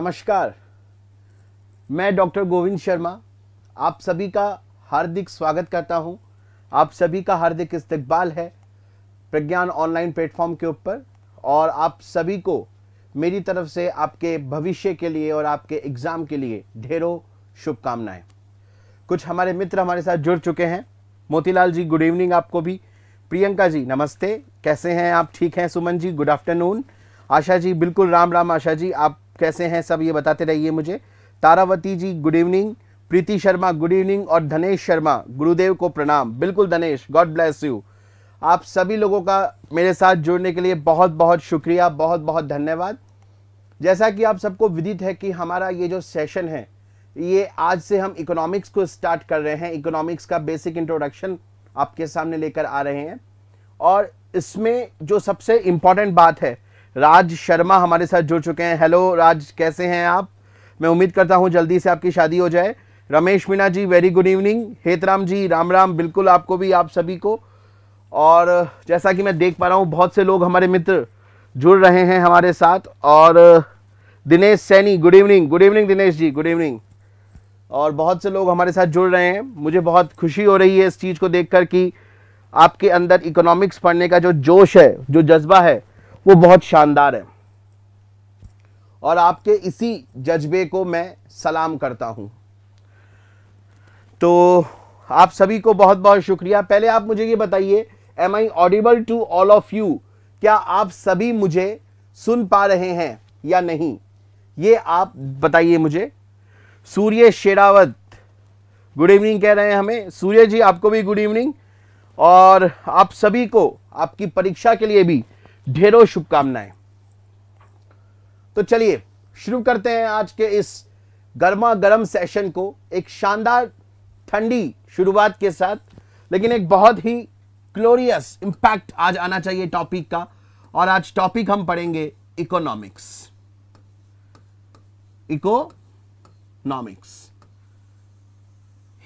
नमस्कार मैं डॉक्टर गोविंद शर्मा आप सभी का हार्दिक स्वागत करता हूं आप सभी का हार्दिक इस्तकबाल है प्रज्ञान ऑनलाइन प्लेटफॉर्म के ऊपर और आप सभी को मेरी तरफ से आपके भविष्य के लिए और आपके एग्ज़ाम के लिए ढेरों शुभकामनाएं कुछ हमारे मित्र हमारे साथ जुड़ चुके हैं मोतीलाल जी गुड इवनिंग आपको भी प्रियंका जी नमस्ते कैसे हैं आप ठीक हैं सुमन जी गुड आफ्टरनून आशा जी बिल्कुल राम राम आशा जी आप कैसे हैं सब ये बताते रहिए मुझे Taravati ji good evening Preeti Sharma good evening और धनेश शर्मा गुरुदेव को प्रणाम बिल्कुल धनेश गॉड ब्लेस यू आप सभी लोगों का मेरे साथ जुड़ने के लिए बहुत बहुत शुक्रिया बहुत बहुत धन्यवाद जैसा कि आप सबको विदित है कि हमारा ये जो सेशन है ये आज से हम इकोनॉमिक्स को स्टार्ट कर रहे हैं इकोनॉमिक्स का बेसिक इंट्रोडक्शन आपके सामने लेकर आ रहे हैं और इसमें जो सबसे इम्पॉर्टेंट बात है राज शर्मा हमारे साथ जुड़ चुके हैं हेलो राज कैसे हैं आप मैं उम्मीद करता हूं जल्दी से आपकी शादी हो जाए Ramesh Meena ji very good evening Hetram ji Ram Ram बिल्कुल आपको भी आप सभी को और जैसा कि मैं देख पा रहा हूँ बहुत से लोग हमारे मित्र जुड़ रहे हैं हमारे साथ और Dinesh Saini good evening good evening Dinesh ji good evening और बहुत से लोग हमारे साथ जुड़ रहे हैं मुझे बहुत खुशी हो रही है इस चीज़ को देख कि आपके अंदर इकोनॉमिक्स पढ़ने का जो जोश है जो जज्बा है वो बहुत शानदार है और आपके इसी जज्बे को मैं सलाम करता हूं तो आप सभी को बहुत बहुत शुक्रिया पहले आप मुझे ये बताइए am I audible to all of you क्या आप सभी मुझे सुन पा रहे हैं या नहीं ये आप बताइए मुझे सूर्य शेरावत गुड इवनिंग कह रहे हैं हमें सूर्य जी आपको भी गुड इवनिंग और आप सभी को आपकी परीक्षा के लिए भी ढेरों शुभकामनाएं तो चलिए शुरू करते हैं आज के इस गर्मा गर्म सेशन को एक शानदार ठंडी शुरुआत के साथ लेकिन एक बहुत ही ग्लोरियस इंपैक्ट आज आना चाहिए टॉपिक का और आज टॉपिक हम पढ़ेंगे इकोनॉमिक्स इकोनॉमिक्स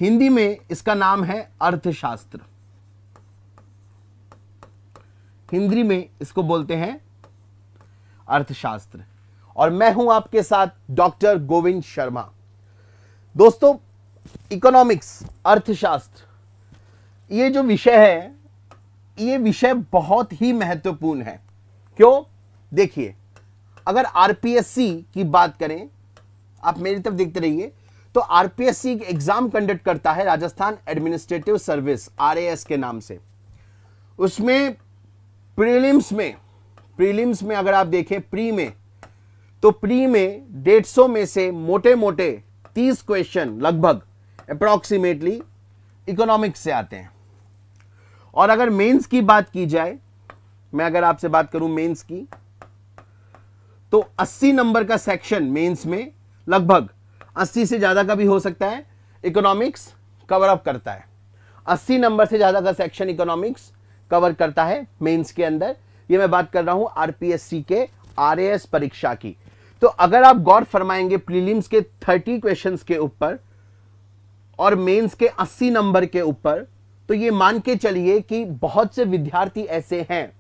हिंदी में इसका नाम है अर्थशास्त्र हिंदी में इसको बोलते हैं अर्थशास्त्र और मैं हूं आपके साथ डॉक्टर गोविंद शर्मा दोस्तों इकोनॉमिक्स अर्थशास्त्र ये जो विषय है ये विषय बहुत ही महत्वपूर्ण है क्यों देखिए अगर आरपीएससी की बात करें आप मेरी तरफ देखते रहिए तो आरपीएससी एक एग्जाम कंडक्ट करता है राजस्थान एडमिनिस्ट्रेटिव सर्विस आरएएस के नाम से उसमें प्रीलिम्स में प्रीलिम्स में अगर आप देखें प्री में तो प्री में डेढ़ सौ में से मोटे मोटे तीस क्वेश्चन लगभग अप्रॉक्सीमेटली इकोनॉमिक्स से आते हैं और अगर मेंस की बात की जाए मैं अगर आपसे बात करूं मेंस की तो 80 नंबर का सेक्शन मेंस में लगभग 80 से ज़्यादा का भी हो सकता है इकोनॉमिक्स कवर अप करता है 80 नंबर से ज़्यादा का सेक्शन इकोनॉमिक्स कवर करता है मेंस के अंदर ये मैं बात कर रहा हूं आरपीएससी के आरएएस परीक्षा की तो अगर आप गौर फरमाएंगे प्रीलिम्स के थर्टी क्वेश्चंस के ऊपर और मेंस के अस्सी नंबर के ऊपर तो ये मान के चलिए कि बहुत से विद्यार्थी ऐसे हैं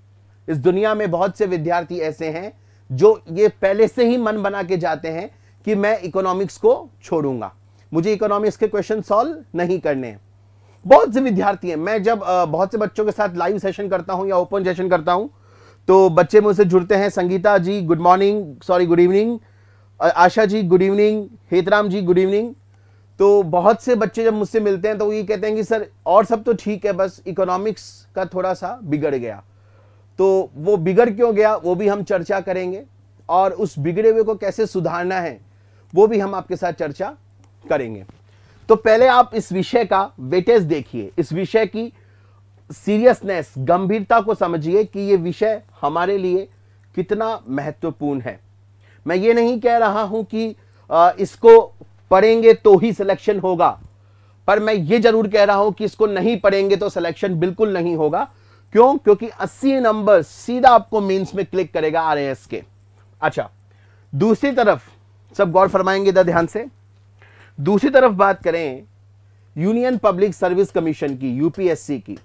इस दुनिया में बहुत से विद्यार्थी ऐसे हैं जो ये पहले से ही मन बना के जाते हैं कि मैं इकोनॉमिक्स को छोड़ूंगा मुझे इकोनॉमिक्स के क्वेश्चन सॉल्व नहीं करने हैं बहुत से विद्यार्थी हैं मैं जब बहुत से बच्चों के साथ लाइव सेशन करता हूं या ओपन सेशन करता हूं तो बच्चे मुझसे जुड़ते हैं Sangeeta ji good morning sorry good evening Asha ji good evening Hetram ji good evening तो बहुत से बच्चे जब मुझसे मिलते हैं तो ये कहते हैं कि सर और सब तो ठीक है बस इकोनॉमिक्स का थोड़ा सा बिगड़ गया तो वो बिगड़ क्यों गया वो भी हम चर्चा करेंगे और उस बिगड़े हुए को कैसे सुधारना है वो भी हम आपके साथ चर्चा करेंगे तो पहले आप इस विषय का वेटेज देखिए इस विषय की सीरियसनेस गंभीरता को समझिए कि यह विषय हमारे लिए कितना महत्वपूर्ण है मैं ये नहीं कह रहा हूं कि इसको पढ़ेंगे तो ही सिलेक्शन होगा पर मैं ये जरूर कह रहा हूं कि इसको नहीं पढ़ेंगे तो सिलेक्शन बिल्कुल नहीं होगा क्यों क्योंकि 80 नंबर सीधा आपको मेंस में क्लिक करेगा आर के अच्छा दूसरी तरफ सब गौर फरमाएंगे ध्यान से दूसरी तरफ बात करें यूनियन पब्लिक सर्विस कमीशन की यूपीएससी की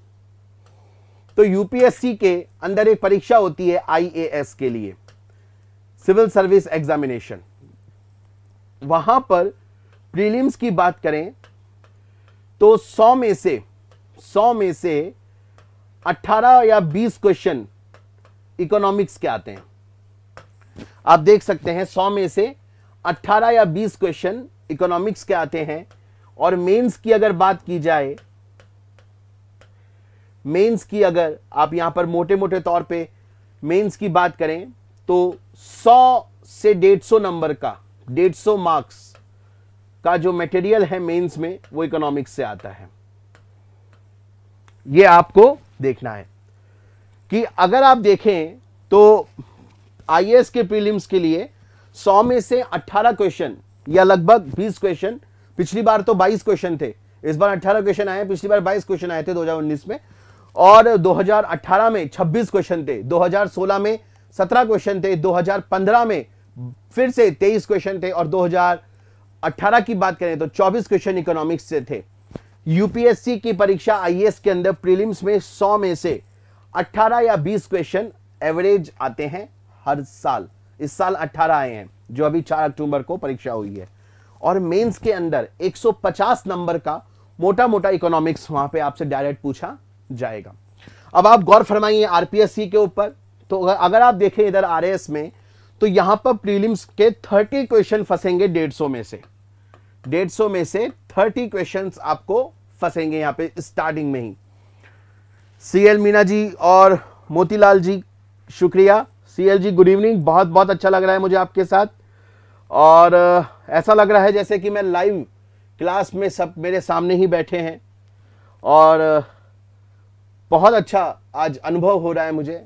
तो यूपीएससी के अंदर एक परीक्षा होती है आईएएस के लिए सिविल सर्विस एग्जामिनेशन वहां पर प्रीलिम्स की बात करें तो 100 में से 100 में से 18 या 20 क्वेश्चन इकोनॉमिक्स के आते हैं आप देख सकते हैं 100 में से 18 या 20 क्वेश्चन इकोनॉमिक्स के आते हैं और मेंस की अगर बात की जाए मेंस की अगर आप यहां पर मोटे मोटे तौर पे मेंस की बात करें तो 100 से 150 नंबर का 150 मार्क्स का जो मटेरियल है मेंस में वो इकोनॉमिक्स से आता है ये आपको देखना है कि अगर आप देखें तो आईएएस के प्रीलिम्स के लिए 100 में से 18 क्वेश्चन या लगभग 20 क्वेश्चन पिछली बार तो 22 क्वेश्चन थे इस बार 18 क्वेश्चन आए पिछली बार 22 क्वेश्चन आए थे 2019 में और 2018 में 26 क्वेश्चन थे 2016 में 17 क्वेश्चन थे 2015 में फिर से 23 क्वेश्चन थे और 2018 की बात करें तो 24 क्वेश्चन इकोनॉमिक्स से थे यूपीएससी की परीक्षा आई के अंदर प्रीलिम्स में 100 में से 18 या 20 क्वेश्चन एवरेज आते हैं हर साल इस साल 18 आए हैं जो अभी 4 अक्टूबर को परीक्षा हुई है और मेंस के अंदर 150 नंबर का मोटा मोटा इकोनॉमिक्स वहां पे आपसे डायरेक्ट पूछा जाएगा अब आप गौर फरमाइए आरपीएससी के ऊपर तो अगर आप देखें इधर आर में तो यहां पर प्रीलिम्स के 30 क्वेश्चन फंसेंगे डेढ़ में से सौ में से थर्टी क्वेश्चन आपको फंसेंगे यहां पे स्टार्टिंग में ही सी एल मीना जी और मोतीलाल जी शुक्रिया C L ji good evening बहुत बहुत अच्छा लग रहा है मुझे आपके साथ और ऐसा लग रहा है जैसे कि मैं लाइव क्लास में सब मेरे सामने ही बैठे हैं और बहुत अच्छा आज अनुभव हो रहा है मुझे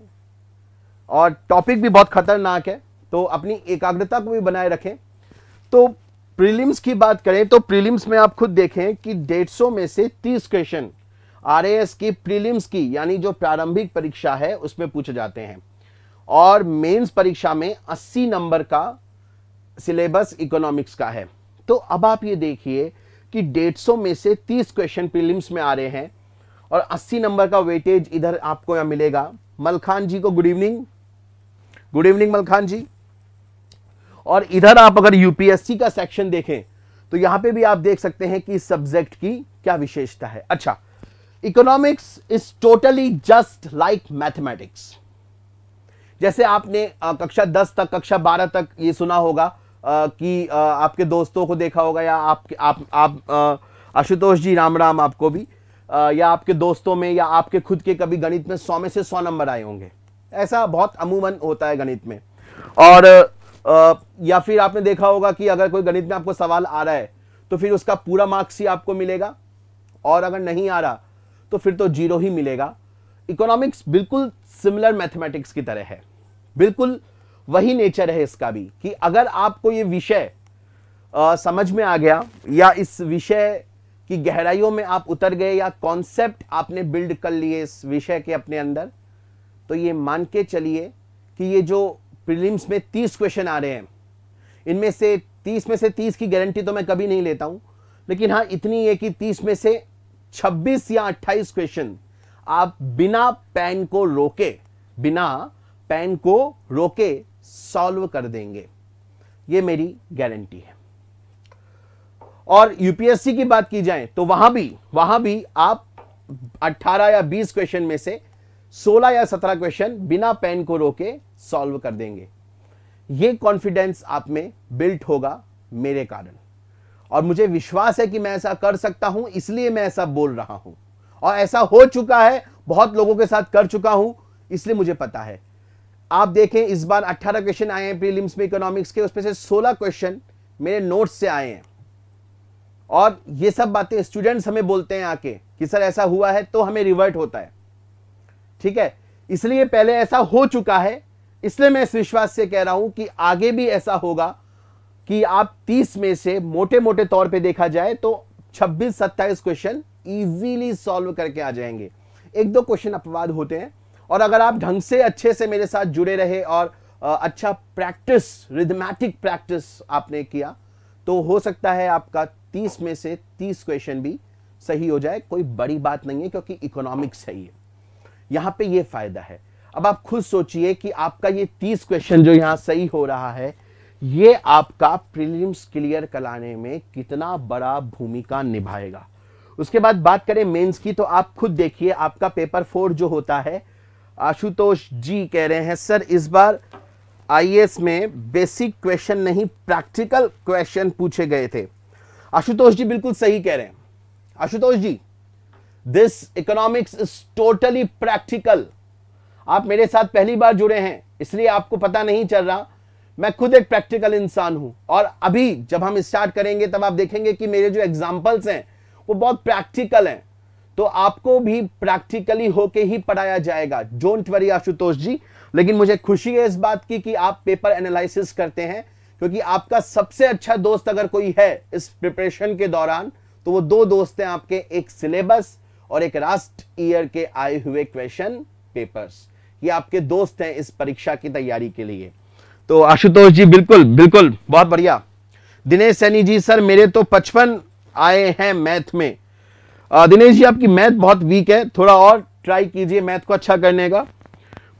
और टॉपिक भी बहुत खतरनाक है तो अपनी एकाग्रता को भी बनाए रखें तो प्रीलिम्स की बात करें तो प्रीलिम्स में आप खुद देखें कि डेढ़ सौ में से तीस क्वेश्चन आरएएस की प्रीलिम्स की यानी जो प्रारंभिक परीक्षा है उसमें पूछे जाते हैं और मेंस परीक्षा में 80 नंबर का सिलेबस इकोनॉमिक्स का है तो अब आप ये देखिए कि 150 में से 30 क्वेश्चन प्रीलिम्स में आ रहे हैं और 80 नंबर का वेटेज इधर आपको यहां मिलेगा मलखान जी को good evening good evening Malkhan ji और इधर आप अगर यूपीएससी का सेक्शन देखें तो यहां पे भी आप देख सकते हैं कि सब्जेक्ट की क्या विशेषता है अच्छा economics is totally just like mathematics जैसे आपने कक्षा दस तक कक्षा बारह तक ये सुना होगा आ, कि आ, आपके दोस्तों को देखा होगा या आपके आप आप आशुतोष जी राम राम आपको भी आ, या आपके दोस्तों में या आपके खुद के कभी गणित में सौ में से सौ नंबर आए होंगे ऐसा बहुत अमूमन होता है गणित में और आ, या फिर आपने देखा होगा कि अगर कोई गणित में आपको सवाल आ रहा है तो फिर उसका पूरा मार्क्स ही आपको मिलेगा और अगर नहीं आ रहा तो फिर तो जीरो ही मिलेगा इकोनॉमिक्स बिल्कुल सिमिलर मैथमेटिक्स की तरह है बिल्कुल वही नेचर है इसका भी कि अगर आपको ये विषय समझ में आ गया या इस विषय की गहराइयों में आप उतर गए या कॉन्सेप्ट आपने बिल्ड कर लिए इस विषय के अपने अंदर तो ये मान के चलिए कि ये जो प्रीलिम्स में तीस क्वेश्चन आ रहे हैं इनमें से तीस में से तीस की गारंटी तो मैं कभी नहीं लेता हूं लेकिन हाँ इतनी है कि तीस में से छब्बीस या अट्ठाईस क्वेश्चन आप बिना पैन को रोके बिना पेन को रोके सॉल्व कर देंगे ये मेरी गारंटी है और यूपीएससी की बात की जाए तो वहां भी वहां भी आप 18 या 20 क्वेश्चन में से 16 या 17 क्वेश्चन बिना पेन को रोके सॉल्व कर देंगे ये कॉन्फिडेंस आप में बिल्ट होगा मेरे कारण और मुझे विश्वास है कि मैं ऐसा कर सकता हूं इसलिए मैं ऐसा बोल रहा हूं और ऐसा हो चुका है बहुत लोगों के साथ कर चुका हूं इसलिए मुझे पता है आप देखें इस बार 18 क्वेश्चन आए हैं प्रीलिम्स में इकोनॉमिक्स के उसमें से 16 क्वेश्चन मेरे नोट्स से आए हैं और ये सब बातें स्टूडेंट्स हमें बोलते हैं आके कि सर ऐसा हुआ है तो हमें रिवर्ट होता है ठीक है इसलिए पहले ऐसा हो चुका है इसलिए मैं इस विश्वास से कह रहा हूं कि आगे भी ऐसा होगा कि आप 30 में से मोटे मोटे तौर पे देखा जाए तो 26 सत्ताईस क्वेश्चन इजीली सॉल्व करके आ जाएंगे एक दो क्वेश्चन अपवाद होते हैं और अगर आप ढंग से अच्छे से मेरे साथ जुड़े रहे और अच्छा प्रैक्टिस रिदमैटिक प्रैक्टिस आपने किया तो हो सकता है आपका 30 में से 30 क्वेश्चन भी सही हो जाए कोई बड़ी बात नहीं है क्योंकि इकोनॉमिक्स है ये यहाँ पे ये फायदा है अब आप खुद सोचिए कि आपका ये 30 क्वेश्चन जो यहां सही हो रहा है ये आपका प्रीलिम्स क्लियर कराने में कितना बड़ा भूमिका निभाएगा उसके बाद बात करें मेंस की तो आप खुद देखिए आपका पेपर फोर जो होता है आशुतोष जी कह रहे हैं सर इस बार आईएएस में बेसिक क्वेश्चन नहीं प्रैक्टिकल क्वेश्चन पूछे गए थे आशुतोष जी बिल्कुल सही कह रहे हैं Ashutosh ji this economics is totally practical आप मेरे साथ पहली बार जुड़े हैं इसलिए आपको पता नहीं चल रहा मैं खुद एक प्रैक्टिकल इंसान हूं और अभी जब हम स्टार्ट करेंगे तब आप देखेंगे कि मेरे जो एग्जाम्पल्स हैं वो बहुत प्रैक्टिकल हैं तो आपको भी प्रैक्टिकली होके ही पढ़ाया जाएगा डोंट वरी आशुतोष जी लेकिन मुझे खुशी है इस बात की कि आप पेपर एनालिसिस करते हैं क्योंकि आपका सबसे अच्छा दोस्त अगर कोई है इस प्रिपरेशन के दौरान तो वो दो दोस्त हैं आपके एक सिलेबस और एक लास्ट ईयर के आए हुए क्वेश्चन पेपर्स ये आपके दोस्त हैं इस परीक्षा की तैयारी के लिए तो आशुतोष जी बिल्कुल बिल्कुल बहुत बढ़िया दिनेश सैनी जी सर मेरे तो पचपन आए हैं मैथ में Uh, दिनेश जी आपकी मैथ बहुत वीक है थोड़ा और ट्राई कीजिए मैथ को अच्छा करने का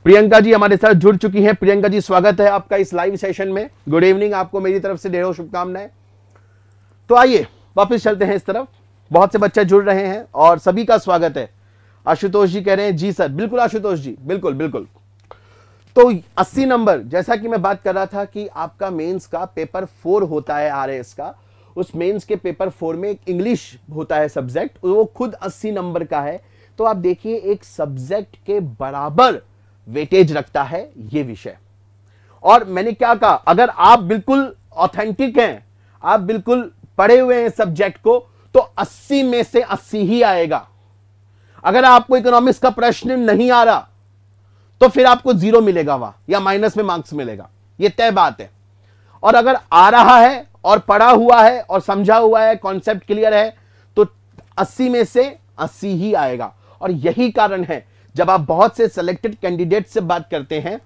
प्रियंका जी हमारे साथ जुड़ चुकी हैं प्रियंका जी स्वागत है आपका इस लाइव सेशन में गुड इवनिंग आपको मेरी तरफ से ढेरों शुभकामनाएं तो आइए वापस चलते हैं इस तरफ बहुत से बच्चे जुड़ रहे हैं और सभी का स्वागत है आशुतोष जी कह रहे हैं जी सर बिल्कुल आशुतोष जी बिल्कुल बिल्कुल तो 80 नंबर जैसा कि मैं बात कर रहा था कि आपका मेंस का पेपर फोर होता है आरएएस का उस मेंस के पेपर फोर में एक इंग्लिश होता है सब्जेक्ट वो खुद अस्सी नंबर का है तो आप देखिए एक सब्जेक्ट के बराबर वेटेज रखता है ये विषय और मैंने क्या कहा अगर आप बिल्कुल ऑथेंटिक हैं आप बिल्कुल पढ़े हुए हैं सब्जेक्ट को तो 80 में से 80 ही आएगा अगर आपको इकोनॉमिक्स का प्रश्न नहीं आ रहा तो फिर आपको जीरो मिलेगा वहां या माइनस में मार्क्स मिलेगा ये तय बात है और अगर आ रहा है और पढ़ा हुआ है और समझा हुआ है कॉन्सेप्ट क्लियर है तो 80 में से 80 ही आएगा और यही कारण है जब आप बहुत से सिलेक्टेड कैंडिडेट से बात करते हैं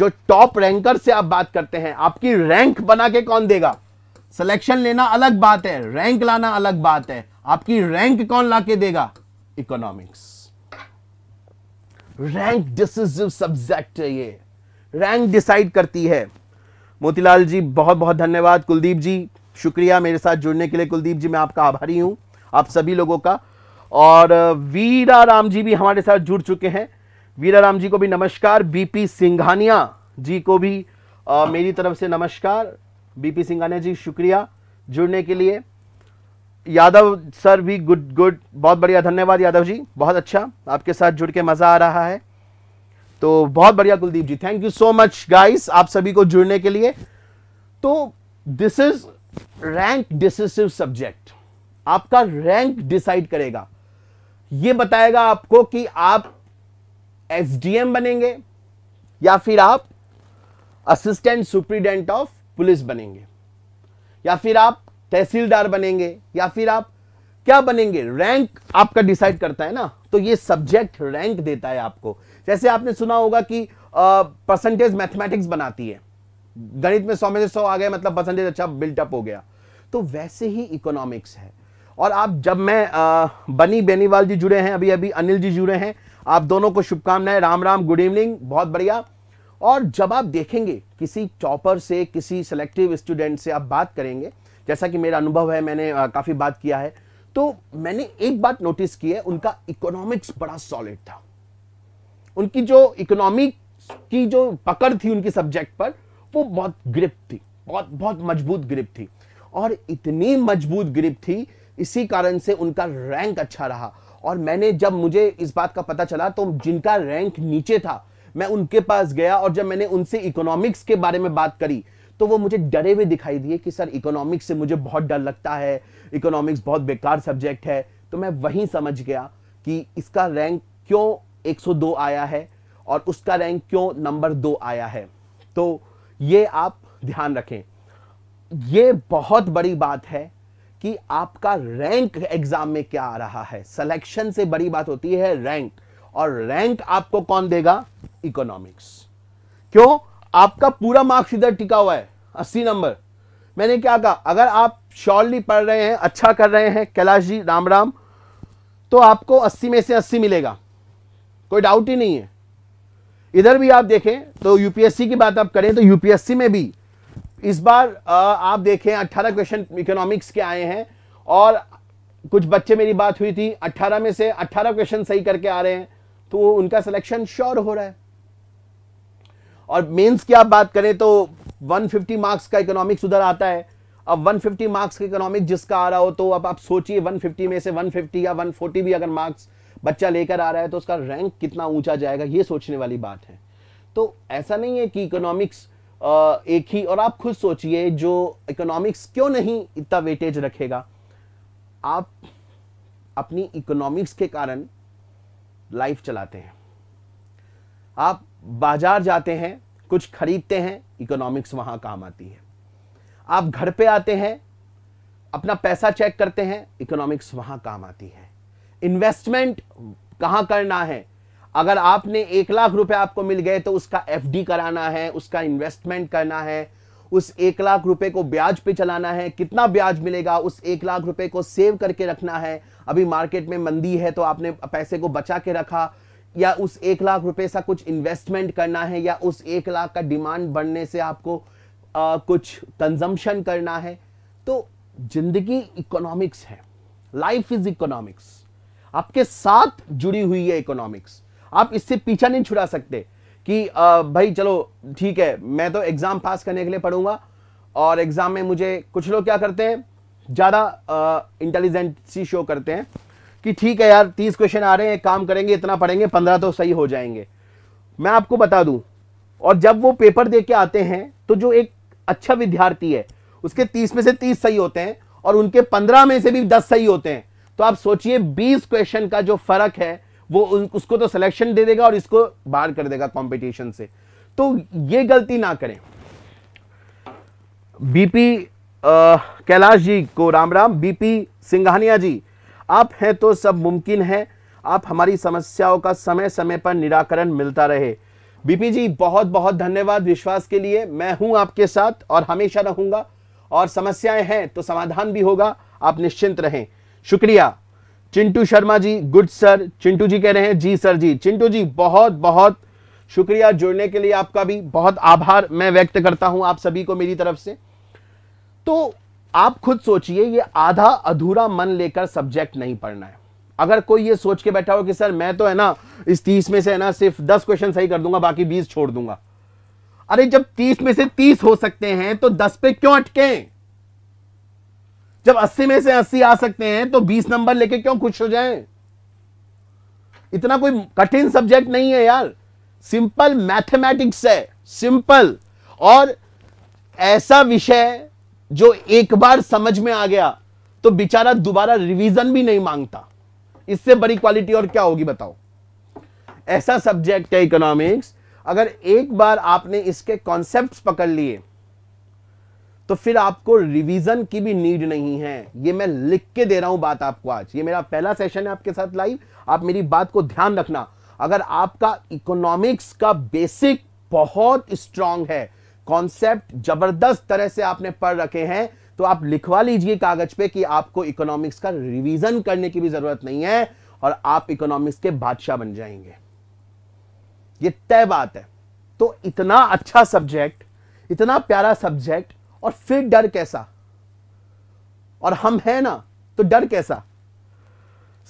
जो टॉप रैंकर से आप बात करते हैं आपकी रैंक बना के कौन देगा सिलेक्शन लेना अलग बात है रैंक लाना अलग बात है आपकी रैंक कौन लाके देगा इकोनॉमिक्स रैंक डिसिजिव सब्जेक्ट है ये रैंक डिसाइड करती है मोतीलाल जी बहुत बहुत धन्यवाद कुलदीप जी शुक्रिया मेरे साथ जुड़ने के लिए कुलदीप जी मैं आपका आभारी हूँ आप सभी लोगों का और वीरा राम जी भी हमारे साथ जुड़ चुके हैं वीरा राम जी को भी नमस्कार बीपी सिंघानिया जी को भी आ, मेरी तरफ से नमस्कार बीपी सिंघानिया जी शुक्रिया जुड़ने के लिए यादव सर भी गुड गुड बहुत बढ़िया धन्यवाद यादव जी बहुत अच्छा आपके साथ जुड़ के मज़ा आ रहा है तो बहुत बढ़िया Kuldeep ji thank you so much guys आप सभी को जुड़ने के लिए तो this is rank decisive subject आपका रैंक डिसाइड करेगा यह बताएगा आपको कि आप एसडीएम बनेंगे या फिर आप असिस्टेंट सुप्रीडेंट ऑफ पुलिस बनेंगे या फिर आप तहसीलदार बनेंगे या फिर आप क्या बनेंगे रैंक आपका डिसाइड करता है ना तो ये सब्जेक्ट रैंक देता है आपको जैसे आपने सुना होगा कि परसेंटेज मैथमेटिक्स बनाती है गणित में सौ में से सौ आ गए मतलब परसेंटेज अच्छा बिल्टअप हो गया तो वैसे ही इकोनॉमिक्स है और आप जब मैं आ, बनी बेनीवाल जी जुड़े हैं अभी अभी अनिल जी जुड़े हैं आप दोनों को शुभकामनाएं राम राम गुड इवनिंग बहुत बढ़िया और जब आप देखेंगे किसी टॉपर से किसी सेलेक्टिव स्टूडेंट से आप बात करेंगे जैसा कि मेरा अनुभव है मैंने काफ़ी बात किया है तो मैंने एक बात नोटिस की है उनका इकोनॉमिक्स बड़ा सॉलिड था उनकी जो इकोनॉमी की जो पकड़ थी उनकी सब्जेक्ट पर वो बहुत ग्रिप थी बहुत बहुत मजबूत ग्रिप थी और इतनी मजबूत ग्रिप थी इसी कारण से उनका रैंक अच्छा रहा और मैंने जब मुझे इस बात का पता चला तो जिनका रैंक नीचे था मैं उनके पास गया और जब मैंने उनसे इकोनॉमिक्स के बारे में बात करी तो वो मुझे डरे हुए दिखाई दिए कि सर इकोनॉमिक्स से मुझे बहुत डर लगता है इकोनॉमिक्स बहुत बेकार सब्जेक्ट है तो मैं वहीं समझ गया कि इसका रैंक क्यों 102 आया है और उसका रैंक क्यों नंबर दो आया है तो ये आप ध्यान रखें ये बहुत बड़ी बात है कि आपका रैंक एग्जाम में क्या आ रहा है सिलेक्शन से बड़ी बात होती है रैंक और रैंक आपको कौन देगा इकोनॉमिक्स क्यों आपका पूरा मार्क्स इधर टिका हुआ है अस्सी नंबर मैंने क्या कहा अगर आप श्योरली पढ़ रहे हैं अच्छा कर रहे हैं कैलाश जी राम राम तो आपको अस्सी में से अस्सी मिलेगा कोई डाउट ही नहीं है इधर भी आप देखें तो यूपीएससी की बात आप करें तो यूपीएससी में भी इस बार आप देखें 18 क्वेश्चन इकोनॉमिक्स के आए हैं और कुछ बच्चे मेरी बात हुई थी 18 में से 18 क्वेश्चन सही करके आ रहे हैं तो उनका सिलेक्शन श्योर हो रहा है और मेंस की आप बात करें तो 150 मार्क्स का इकोनॉमिक्स उधर आता है अब 150 मार्क्स का इकोनॉमिक्स जिसका आ रहा हो तो अब आप सोचिए 150 में से 150 या 140 भी अगर मार्क्स बच्चा लेकर आ रहा है तो उसका रैंक कितना ऊंचा जाएगा ये सोचने वाली बात है तो ऐसा नहीं है कि इकोनॉमिक्स एक ही और आप खुद सोचिए जो इकोनॉमिक्स क्यों नहीं इतना वेटेज रखेगा आप अपनी इकोनॉमिक्स के कारण लाइफ चलाते हैं आप बाजार जाते हैं कुछ खरीदते हैं इकोनॉमिक्स वहां काम आती है आप घर पे आते हैं अपना पैसा चेक करते हैं इकोनॉमिक्स वहां काम आती है इन्वेस्टमेंट कहां करना है अगर आपने एक लाख रुपए आपको मिल गए तो उसका एफडी कराना है उसका इन्वेस्टमेंट करना है उस एक लाख रुपए को ब्याज पे चलाना है कितना ब्याज मिलेगा उस एक लाख रुपए को सेव करके रखना है अभी मार्केट में मंदी है तो आपने पैसे को बचा के रखा या उस एक लाख रुपए सा कुछ इन्वेस्टमेंट करना है या उस एक लाख का डिमांड बढ़ने से आपको आ, कुछ कंजम्पशन करना है तो जिंदगी इकोनॉमिक्स है लाइफ इज इकोनॉमिक्स आपके साथ जुड़ी हुई है इकोनॉमिक्स आप इससे पीछा नहीं छुड़ा सकते कि आ, भाई चलो ठीक है मैं तो एग्ज़ाम पास करने के लिए पढ़ूंगा और एग्ज़ाम में मुझे कुछ लोग क्या करते हैं ज़्यादा इंटेलिजेंसी शो करते हैं कि ठीक है यार तीस क्वेश्चन आ रहे हैं काम करेंगे इतना पढ़ेंगे पंद्रह तो सही हो जाएंगे मैं आपको बता दूं और जब वो पेपर दे के आते हैं तो जो एक अच्छा विद्यार्थी है उसके तीस में से तीस सही होते हैं और उनके पंद्रह में से भी दस सही होते हैं तो आप सोचिए बीस क्वेश्चन का जो फर्क है वो उसको तो सिलेक्शन दे देगा और इसको बाहर कर देगा कंपटीशन से तो ये गलती ना करें बीपी कैलाश जी को राम राम बीपी सिंघानिया जी आप हैं तो सब मुमकिन है आप हमारी समस्याओं का समय समय पर निराकरण मिलता रहे बीपी जी बहुत बहुत धन्यवाद विश्वास के लिए मैं हूं आपके साथ और हमेशा रहूंगा और समस्याएं हैं तो समाधान भी होगा आप निश्चिंत रहें शुक्रिया चिंटू शर्मा जी गुड सर चिंटू जी कह रहे हैं जी सर जी चिंटू जी बहुत बहुत शुक्रिया जुड़ने के लिए आपका भी बहुत आभार मैं व्यक्त करता हूं आप सभी को मेरी तरफ से तो आप खुद सोचिए ये आधा अधूरा मन लेकर सब्जेक्ट नहीं पढ़ना है अगर कोई ये सोच के बैठा हो कि सर मैं तो है ना इस तीस में से है ना सिर्फ दस क्वेश्चन सही कर दूंगा बाकी बीस छोड़ दूंगा अरे जब तीस में से तीस हो सकते हैं तो दस पे क्यों अटके जब 80 में से 80 आ सकते हैं तो 20 नंबर लेके क्यों खुश हो जाएं? इतना कोई कठिन सब्जेक्ट नहीं है यार सिंपल मैथमेटिक्स है सिंपल और ऐसा विषय जो एक बार समझ में आ गया तो बेचारा दोबारा रिवीजन भी नहीं मांगता इससे बड़ी क्वालिटी और क्या होगी बताओ ऐसा सब्जेक्ट है इकोनॉमिक्स अगर एक बार आपने इसके कॉन्सेप्ट्स पकड़ लिए तो फिर आपको रिवीजन की भी नीड नहीं है ये मैं लिख के दे रहा हूं बात आपको आज ये मेरा पहला सेशन है आपके साथ लाइव आप मेरी बात को ध्यान रखना अगर आपका इकोनॉमिक्स का बेसिक बहुत स्ट्रांग है कॉन्सेप्ट जबरदस्त तरह से आपने पढ़ रखे हैं तो आप लिखवा लीजिए कागज पे कि आपको इकोनॉमिक्स का रिवीजन करने की भी जरूरत नहीं है और आप इकोनॉमिक्स के बादशाह बन जाएंगे ये तय बात है तो इतना अच्छा सब्जेक्ट इतना प्यारा सब्जेक्ट और फिर डर कैसा और हम हैं ना तो डर कैसा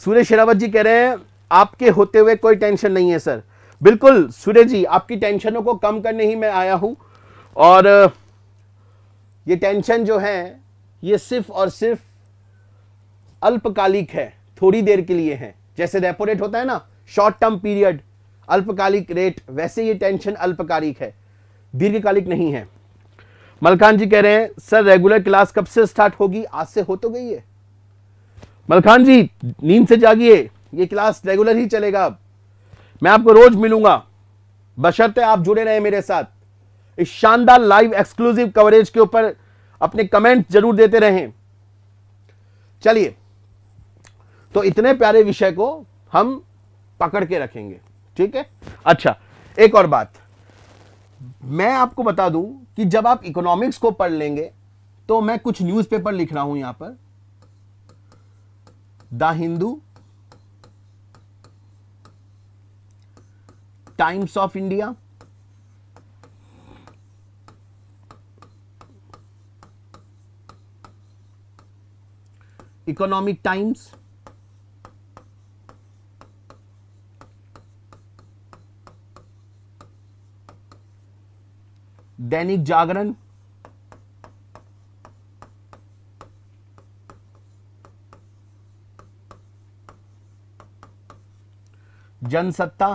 सूर्य शेरावत जी कह रहे हैं आपके होते हुए कोई टेंशन नहीं है सर बिल्कुल सूर्य जी आपकी टेंशनों को कम करने ही मैं आया हूं और ये टेंशन जो है ये सिर्फ और सिर्फ अल्पकालिक है थोड़ी देर के लिए है जैसे रेपो रेट होता है ना शॉर्ट टर्म पीरियड अल्पकालिक रेट वैसे ये टेंशन अल्पकालिक है दीर्घकालिक नहीं है मलखान जी कह रहे हैं सर रेगुलर क्लास कब से स्टार्ट होगी आज से हो तो गई है मलखान जी नींद से जागिए ये क्लास रेगुलर ही चलेगा अब मैं आपको रोज मिलूंगा बशर्ते आप जुड़े रहे मेरे साथ इस शानदार लाइव एक्सक्लूसिव कवरेज के ऊपर अपने कमेंट जरूर देते रहें चलिए तो इतने प्यारे विषय को हम पकड़ के रखेंगे ठीक है अच्छा एक और बात मैं आपको बता दूं कि जब आप इकोनॉमिक्स को पढ़ लेंगे तो मैं कुछ न्यूज़पेपर लिख रहा हूं यहां पर the Hindu Times of India Economic Times Dainik Jagran Jansatta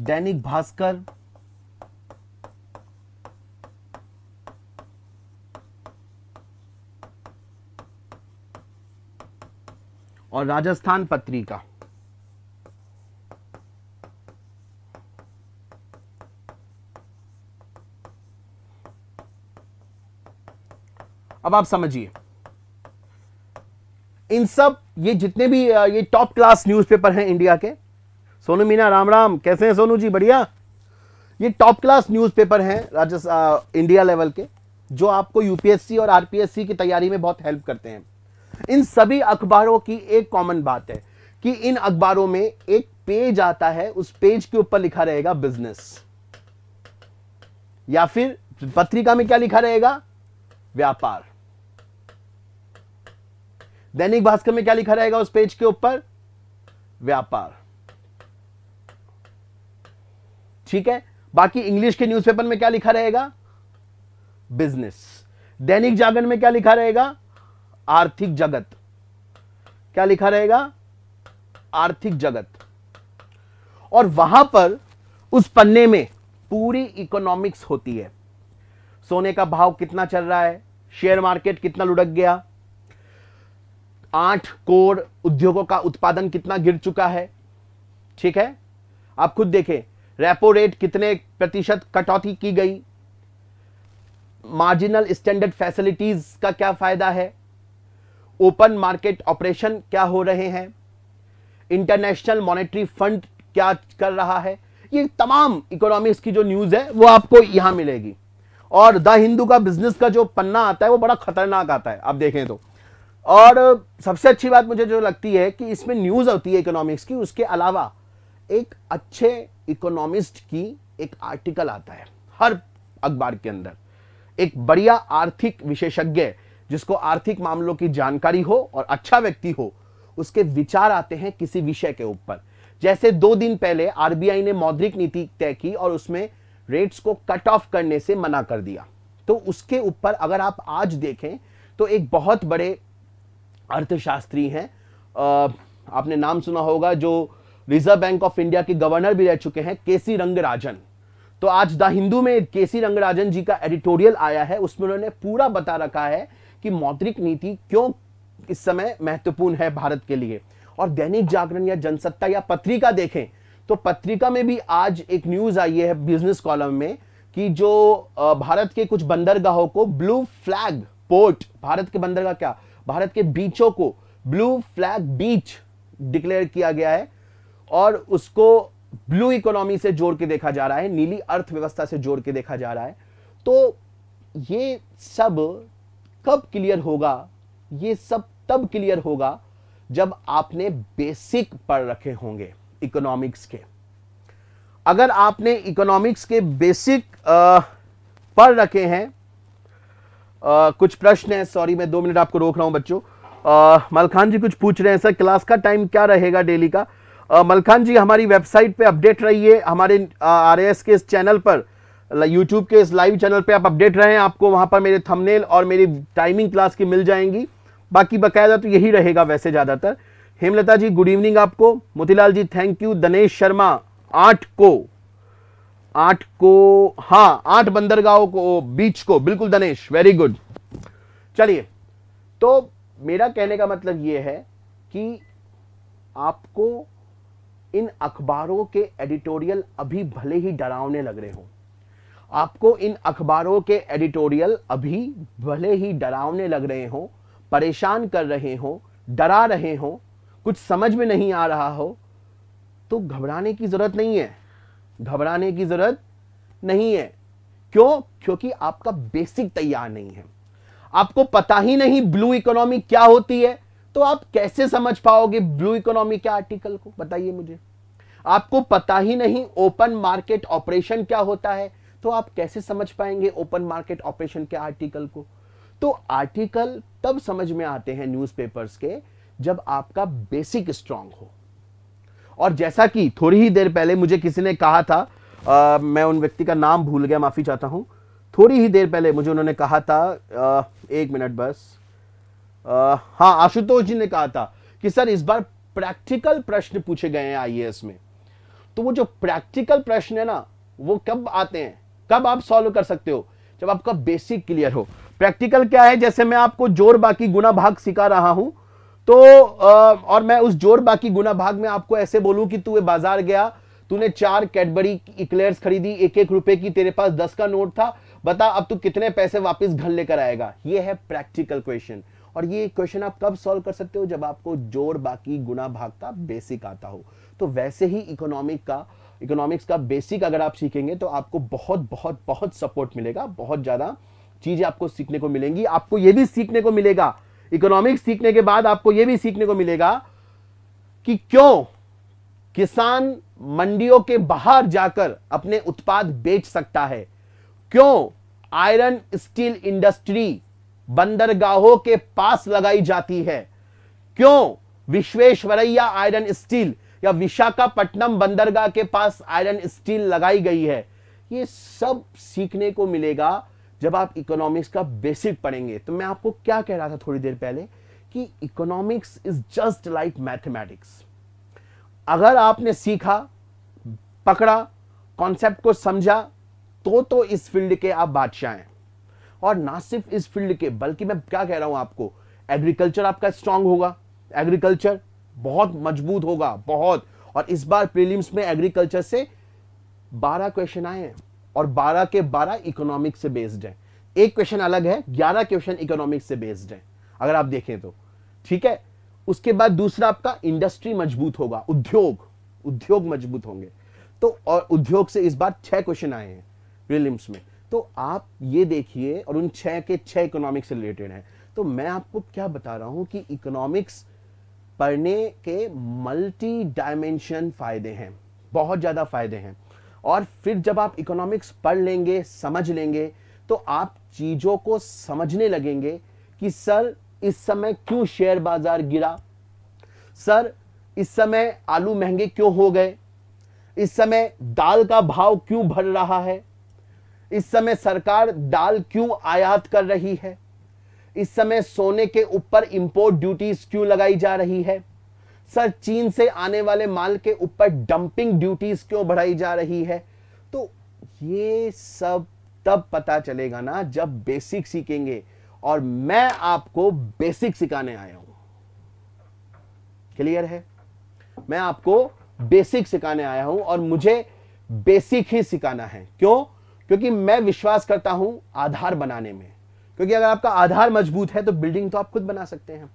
दैनिक भास्कर और राजस्थान पत्रिका अब आप समझिए इन सब ये जितने भी ये टॉप क्लास न्यूज़पेपर हैं इंडिया के सोनू मीना राम राम कैसे हैं सोनू जी बढ़िया ये टॉप क्लास न्यूज़पेपर हैं राजस्थान इंडिया लेवल के जो आपको यूपीएससी और आरपीएससी की तैयारी में बहुत हेल्प करते हैं इन सभी अखबारों की एक कॉमन बात है कि इन अखबारों में एक पेज आता है उस पेज के ऊपर लिखा रहेगा बिजनेस या फिर पत्रिका में क्या लिखा रहेगा व्यापार दैनिक भास्कर में क्या लिखा रहेगा उस पेज के ऊपर व्यापार ठीक है बाकी इंग्लिश के न्यूज़पेपर में क्या लिखा रहेगा बिजनेस दैनिक जागरण में क्या लिखा रहेगा आर्थिक जगत क्या लिखा रहेगा आर्थिक जगत और वहां पर उस पन्ने में पूरी इकोनॉमिक्स होती है सोने का भाव कितना चल रहा है शेयर मार्केट कितना लुढ़क गया आठ कोर उद्योगों का उत्पादन कितना गिर चुका है ठीक है आप खुद देखें रेपो रेट कितने प्रतिशत कटौती की गई मार्जिनल स्टैंडर्ड फैसिलिटीज का क्या फायदा है ओपन मार्केट ऑपरेशन क्या हो रहे हैं इंटरनेशनल मॉनेटरी फंड क्या कर रहा है ये तमाम इकोनॉमिक्स की जो न्यूज़ है वो आपको यहां मिलेगी और द हिंदू का बिजनेस का जो पन्ना आता है वो बड़ा खतरनाक आता है आप देखें तो और सबसे अच्छी बात मुझे जो लगती है कि इसमें न्यूज़ होती है इकोनॉमिक्स की उसके अलावा एक अच्छे इकोनॉमिस्ट की एक आर्टिकल आता है हर अखबार के अंदर एक बढ़िया आर्थिक विशेषज्ञ जिसको आर्थिक मामलों की जानकारी हो और अच्छा व्यक्ति हो उसके विचार आते हैं किसी विषय के ऊपर जैसे दो दिन पहले आरबीआई ने मौद्रिक नीति तय की और उसमें रेट्स को कट ऑफ करने से मना कर दिया तो उसके ऊपर अगर आप आज देखें तो एक बहुत बड़े अर्थशास्त्री हैं आपने नाम सुना होगा जो रिजर्व बैंक ऑफ इंडिया के गवर्नर भी रह चुके हैं के सी रंगराजन तो आज द हिंदू में के सी रंगराजन जी का एडिटोरियल आया है उसमें उन्होंने पूरा बता रखा है कि मौद्रिक नीति क्यों इस समय महत्वपूर्ण है भारत के लिए और दैनिक जागरण या जनसत्ता या पत्रिका देखें तो पत्रिका में भी आज एक न्यूज आई है बिजनेस कॉलम में कि जो भारत के कुछ बंदरगाहों को ब्लू फ्लैग पोर्ट भारत के बंदरगाह क्या भारत के बीचों को ब्लू फ्लैग बीच डिक्लेयर किया गया है और उसको ब्लू इकोनॉमी से जोड़ के देखा जा रहा है नीली अर्थव्यवस्था से जोड़ के देखा जा रहा है तो ये सब कब क्लियर होगा ये सब तब क्लियर होगा जब आपने बेसिक पढ़ रखे होंगे इकोनॉमिक्स के अगर आपने इकोनॉमिक्स के बेसिक पढ़ रखे हैं आ, कुछ प्रश्न है सॉरी मैं दो मिनट आपको रोक रहा हूँ बच्चों मलखान जी कुछ पूछ रहे हैं सर क्लास का टाइम क्या रहेगा डेली का मलखान जी हमारी वेबसाइट पे अपडेट रहिए हमारे आर के इस चैनल पर यूट्यूब के इस लाइव चैनल पे आप अपडेट रहे हैं आपको वहाँ पर मेरे थंबनेल और मेरी टाइमिंग क्लास की मिल जाएंगी बाकी बकायदा तो यही रहेगा वैसे ज़्यादातर हेमलता जी गुड इवनिंग आपको मोतीलाल जी थैंक यू दनेश शर्मा आठ को आठ को हां आठ बंदरगाहों को बीच को बिल्कुल दनेश वेरी गुड चलिए तो मेरा कहने का मतलब यह है कि आपको इन अखबारों के एडिटोरियल अभी भले ही डरावने लग रहे हो आपको इन अखबारों के एडिटोरियल अभी भले ही डरावने लग रहे हो परेशान कर रहे हो डरा रहे हो कुछ समझ में नहीं आ रहा हो तो घबराने की ज़रूरत नहीं है घबराने की जरूरत नहीं है क्यों क्योंकि आपका बेसिक तैयार नहीं है आपको पता ही नहीं ब्लू इकोनॉमी क्या होती है तो आप कैसे समझ पाओगे ब्लू इकोनॉमी क्या आर्टिकल को बताइए मुझे आपको पता ही नहीं ओपन मार्केट ऑपरेशन क्या होता है तो आप कैसे समझ पाएंगे ओपन मार्केट ऑपरेशन के आर्टिकल को तो आर्टिकल तब समझ में आते हैं न्यूज़पेपर्स के जब आपका बेसिक स्ट्रांग हो और जैसा कि थोड़ी ही देर पहले मुझे किसी ने कहा था आ, मैं उन व्यक्ति का नाम भूल गया माफ़ी चाहता हूं थोड़ी ही देर पहले मुझे उन्होंने कहा था आ, एक मिनट बस आ, हाँ आशुतोष जी ने कहा था कि सर इस बार प्रैक्टिकल प्रश्न पूछे गए हैं आई में तो वो जो प्रैक्टिकल प्रश्न है ना वो कब आते हैं कब आप सॉल्व कर सकते हो जब आपका बेसिक क्लियर हो प्रैक्टिकल क्या है जैसे मैं आपको जोर बाकी गुना भाग सिखा रहा हूं तो आ, और मैं उस जोर बाकी गुना भाग में आपको ऐसे बोलूं कि तू बाजार गया तूने चार कैडबरी इक्लेयर्स खरीदी एक एक रुपए की तेरे पास दस का नोट था बता अब तू कितने पैसे वापस घर लेकर आएगा ये है प्रैक्टिकल क्वेश्चन और ये क्वेश्चन आप कब सॉल्व कर सकते हो जब आपको जोर बाकी गुना भाग का बेसिक आता हो तो वैसे ही इकोनॉमिक का इकोनॉमिक्स का बेसिक अगर आप सीखेंगे तो आपको बहुत बहुत बहुत सपोर्ट मिलेगा बहुत ज़्यादा चीज़ें आपको सीखने को मिलेंगी आपको यह भी सीखने को मिलेगा इकोनॉमिक्स सीखने के बाद आपको यह भी सीखने को मिलेगा कि क्यों किसान मंडियों के बाहर जाकर अपने उत्पाद बेच सकता है क्यों आयरन स्टील इंडस्ट्री बंदरगाहों के पास लगाई जाती है क्यों विश्वेश्वरैया आयरन स्टील या विशाखापट्टनम बंदरगाह के पास आयरन स्टील लगाई गई है ये सब सीखने को मिलेगा जब आप इकोनॉमिक्स का बेसिक पढ़ेंगे तो मैं आपको क्या कह रहा था थोड़ी देर पहले कि economics is just like mathematics अगर आपने सीखा पकड़ा कॉन्सेप्ट को समझा तो तो इस फील्ड के आप बादशाह हैं और ना सिर्फ इस फील्ड के बल्कि मैं क्या कह रहा हूं आपको एग्रीकल्चर आपका स्ट्रांग होगा एग्रीकल्चर बहुत मजबूत होगा बहुत और इस बार प्रीलिम्स में एग्रीकल्चर से बारह क्वेश्चन आए हैं और 12 के 12 इकोनॉमिक से बेस्ड हैं एक क्वेश्चन अलग है 11 क्वेश्चन इकोनॉमिक से बेस्ड हैं अगर आप देखें तो ठीक है उसके बाद दूसरा आपका इंडस्ट्री मजबूत होगा उद्योग उद्योग मजबूत होंगे तो और उद्योग से इस बार छह क्वेश्चन आए हैं प्रीलिम्स में तो आप ये देखिए और उन छह के छह इकोनॉमिक्स से रिलेटेड हैं तो मैं आपको क्या बता रहा हूं कि इकोनॉमिक्स पढ़ने के मल्टी डायमेंशन फायदे हैं बहुत ज़्यादा फायदे हैं और फिर जब आप इकोनॉमिक्स पढ़ लेंगे समझ लेंगे तो आप चीज़ों को समझने लगेंगे कि सर इस समय क्यों शेयर बाजार गिरा सर इस समय आलू महंगे क्यों हो गए इस समय दाल का भाव क्यों बढ़ रहा है इस समय सरकार दाल क्यों आयात कर रही है इस समय सोने के ऊपर इंपोर्ट ड्यूटीज क्यों लगाई जा रही है सर चीन से आने वाले माल के ऊपर डंपिंग ड्यूटीज क्यों बढ़ाई जा रही है तो ये सब तब पता चलेगा ना जब बेसिक सीखेंगे और मैं आपको बेसिक सिखाने आया हूं क्लियर है मैं आपको बेसिक सिखाने आया हूं और मुझे बेसिक ही सिखाना है क्यों क्योंकि मैं विश्वास करता हूं आधार बनाने में क्योंकि अगर आपका आधार मजबूत है तो बिल्डिंग तो आप खुद बना सकते हैं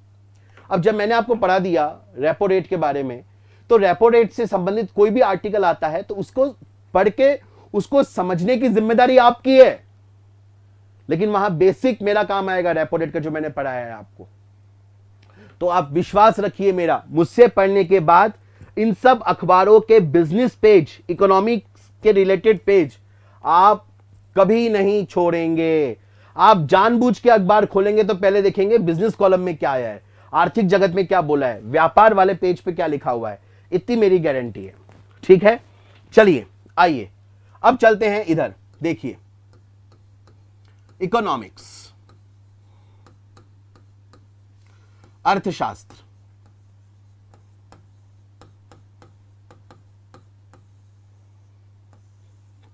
अब जब मैंने आपको पढ़ा दिया रेपो रेट के बारे में तो रेपो रेट से संबंधित कोई भी आर्टिकल आता है तो उसको पढ़ के उसको समझने की जिम्मेदारी आपकी है लेकिन वहां बेसिक मेरा काम आएगा रेपो रेट का जो मैंने पढ़ाया है आपको तो आप विश्वास रखिए मेरा मुझसे पढ़ने के बाद इन सब अखबारों के बिजनेस पेज इकोनॉमिक के रिलेटेड पेज आप कभी नहीं छोड़ेंगे आप जानबूझ के अखबार खोलेंगे तो पहले देखेंगे बिजनेस कॉलम में क्या आया है आर्थिक जगत में क्या बोला है व्यापार वाले पेज पे क्या लिखा हुआ है इतनी मेरी गारंटी है ठीक है चलिए आइए अब चलते हैं इधर देखिए इकोनॉमिक्स अर्थशास्त्र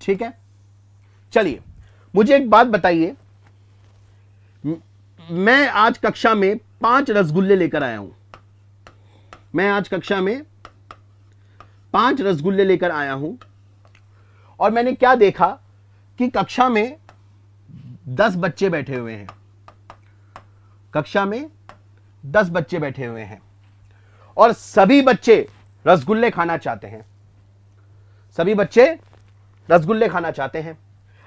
ठीक है चलिए मुझे एक बात बताइए मैं आज कक्षा में पांच रसगुल्ले लेकर आया हूं मैं आज कक्षा में पांच रसगुल्ले लेकर आया हूं और मैंने क्या देखा कि कक्षा में दस बच्चे बैठे हुए हैं कक्षा में दस बच्चे बैठे हुए हैं और सभी बच्चे रसगुल्ले खाना चाहते हैं सभी बच्चे रसगुल्ले खाना चाहते हैं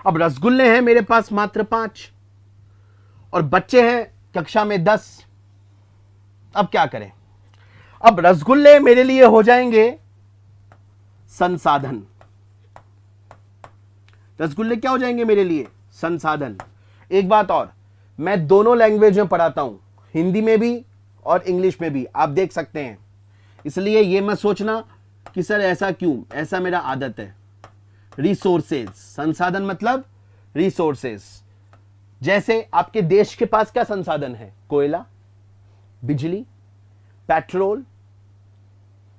अब रसगुल्ले हैं मेरे पास मात्र पांच और बच्चे हैं कक्षा में दस अब क्या करें अब रसगुल्ले मेरे लिए हो जाएंगे संसाधन रसगुल्ले क्या हो जाएंगे मेरे लिए संसाधन एक बात और मैं दोनों लैंग्वेज में पढ़ाता हूं हिंदी में भी और इंग्लिश में भी आप देख सकते हैं इसलिए यह मैं सोचना कि सर ऐसा क्यों ऐसा मेरा आदत है रिसोर्सेज संसाधन मतलब रिसोर्सेज जैसे आपके देश के पास क्या संसाधन है कोयला बिजली पेट्रोल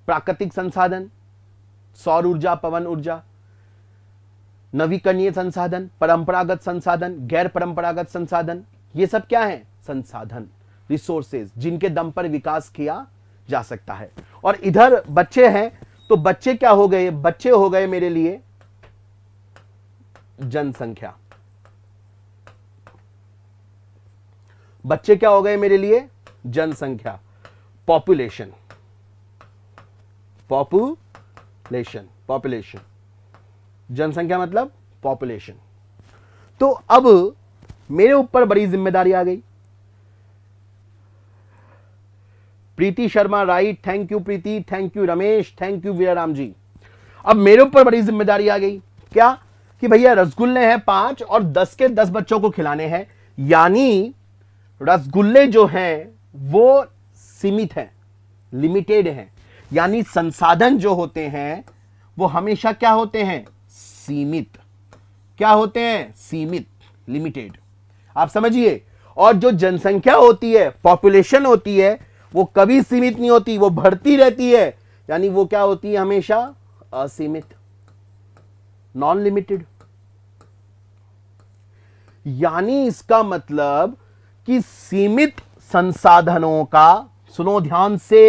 प्राकृतिक संसाधन सौर ऊर्जा पवन ऊर्जा नवीकरणीय संसाधन परंपरागत संसाधन गैर परंपरागत संसाधन ये सब क्या है संसाधन रिसोर्सेज जिनके दम पर विकास किया जा सकता है और इधर बच्चे हैं तो बच्चे क्या हो गए बच्चे हो गए मेरे लिए जनसंख्या बच्चे क्या हो गए मेरे लिए जनसंख्या पॉपुलेशन पॉपुलेशन पॉपुलेशन जनसंख्या मतलब पॉपुलेशन तो अब मेरे ऊपर बड़ी जिम्मेदारी आ गई Preeti Sharma right thank you Preeti thank you Ramesh thank you Ram ji अब मेरे ऊपर बड़ी जिम्मेदारी आ गई क्या कि भैया रसगुल्ले हैं पांच और दस के दस बच्चों को खिलाने हैं यानी रसगुल्ले जो हैं वो सीमित है लिमिटेड है यानी संसाधन जो होते हैं वो हमेशा क्या होते हैं सीमित क्या होते हैं सीमित लिमिटेड आप समझिए और जो जनसंख्या होती है पॉपुलेशन होती है वो कभी सीमित नहीं होती वो बढ़ती रहती है यानी वो क्या होती है हमेशा असीमित नॉन लिमिटेड यानी इसका मतलब कि सीमित संसाधनों का सुनो ध्यान से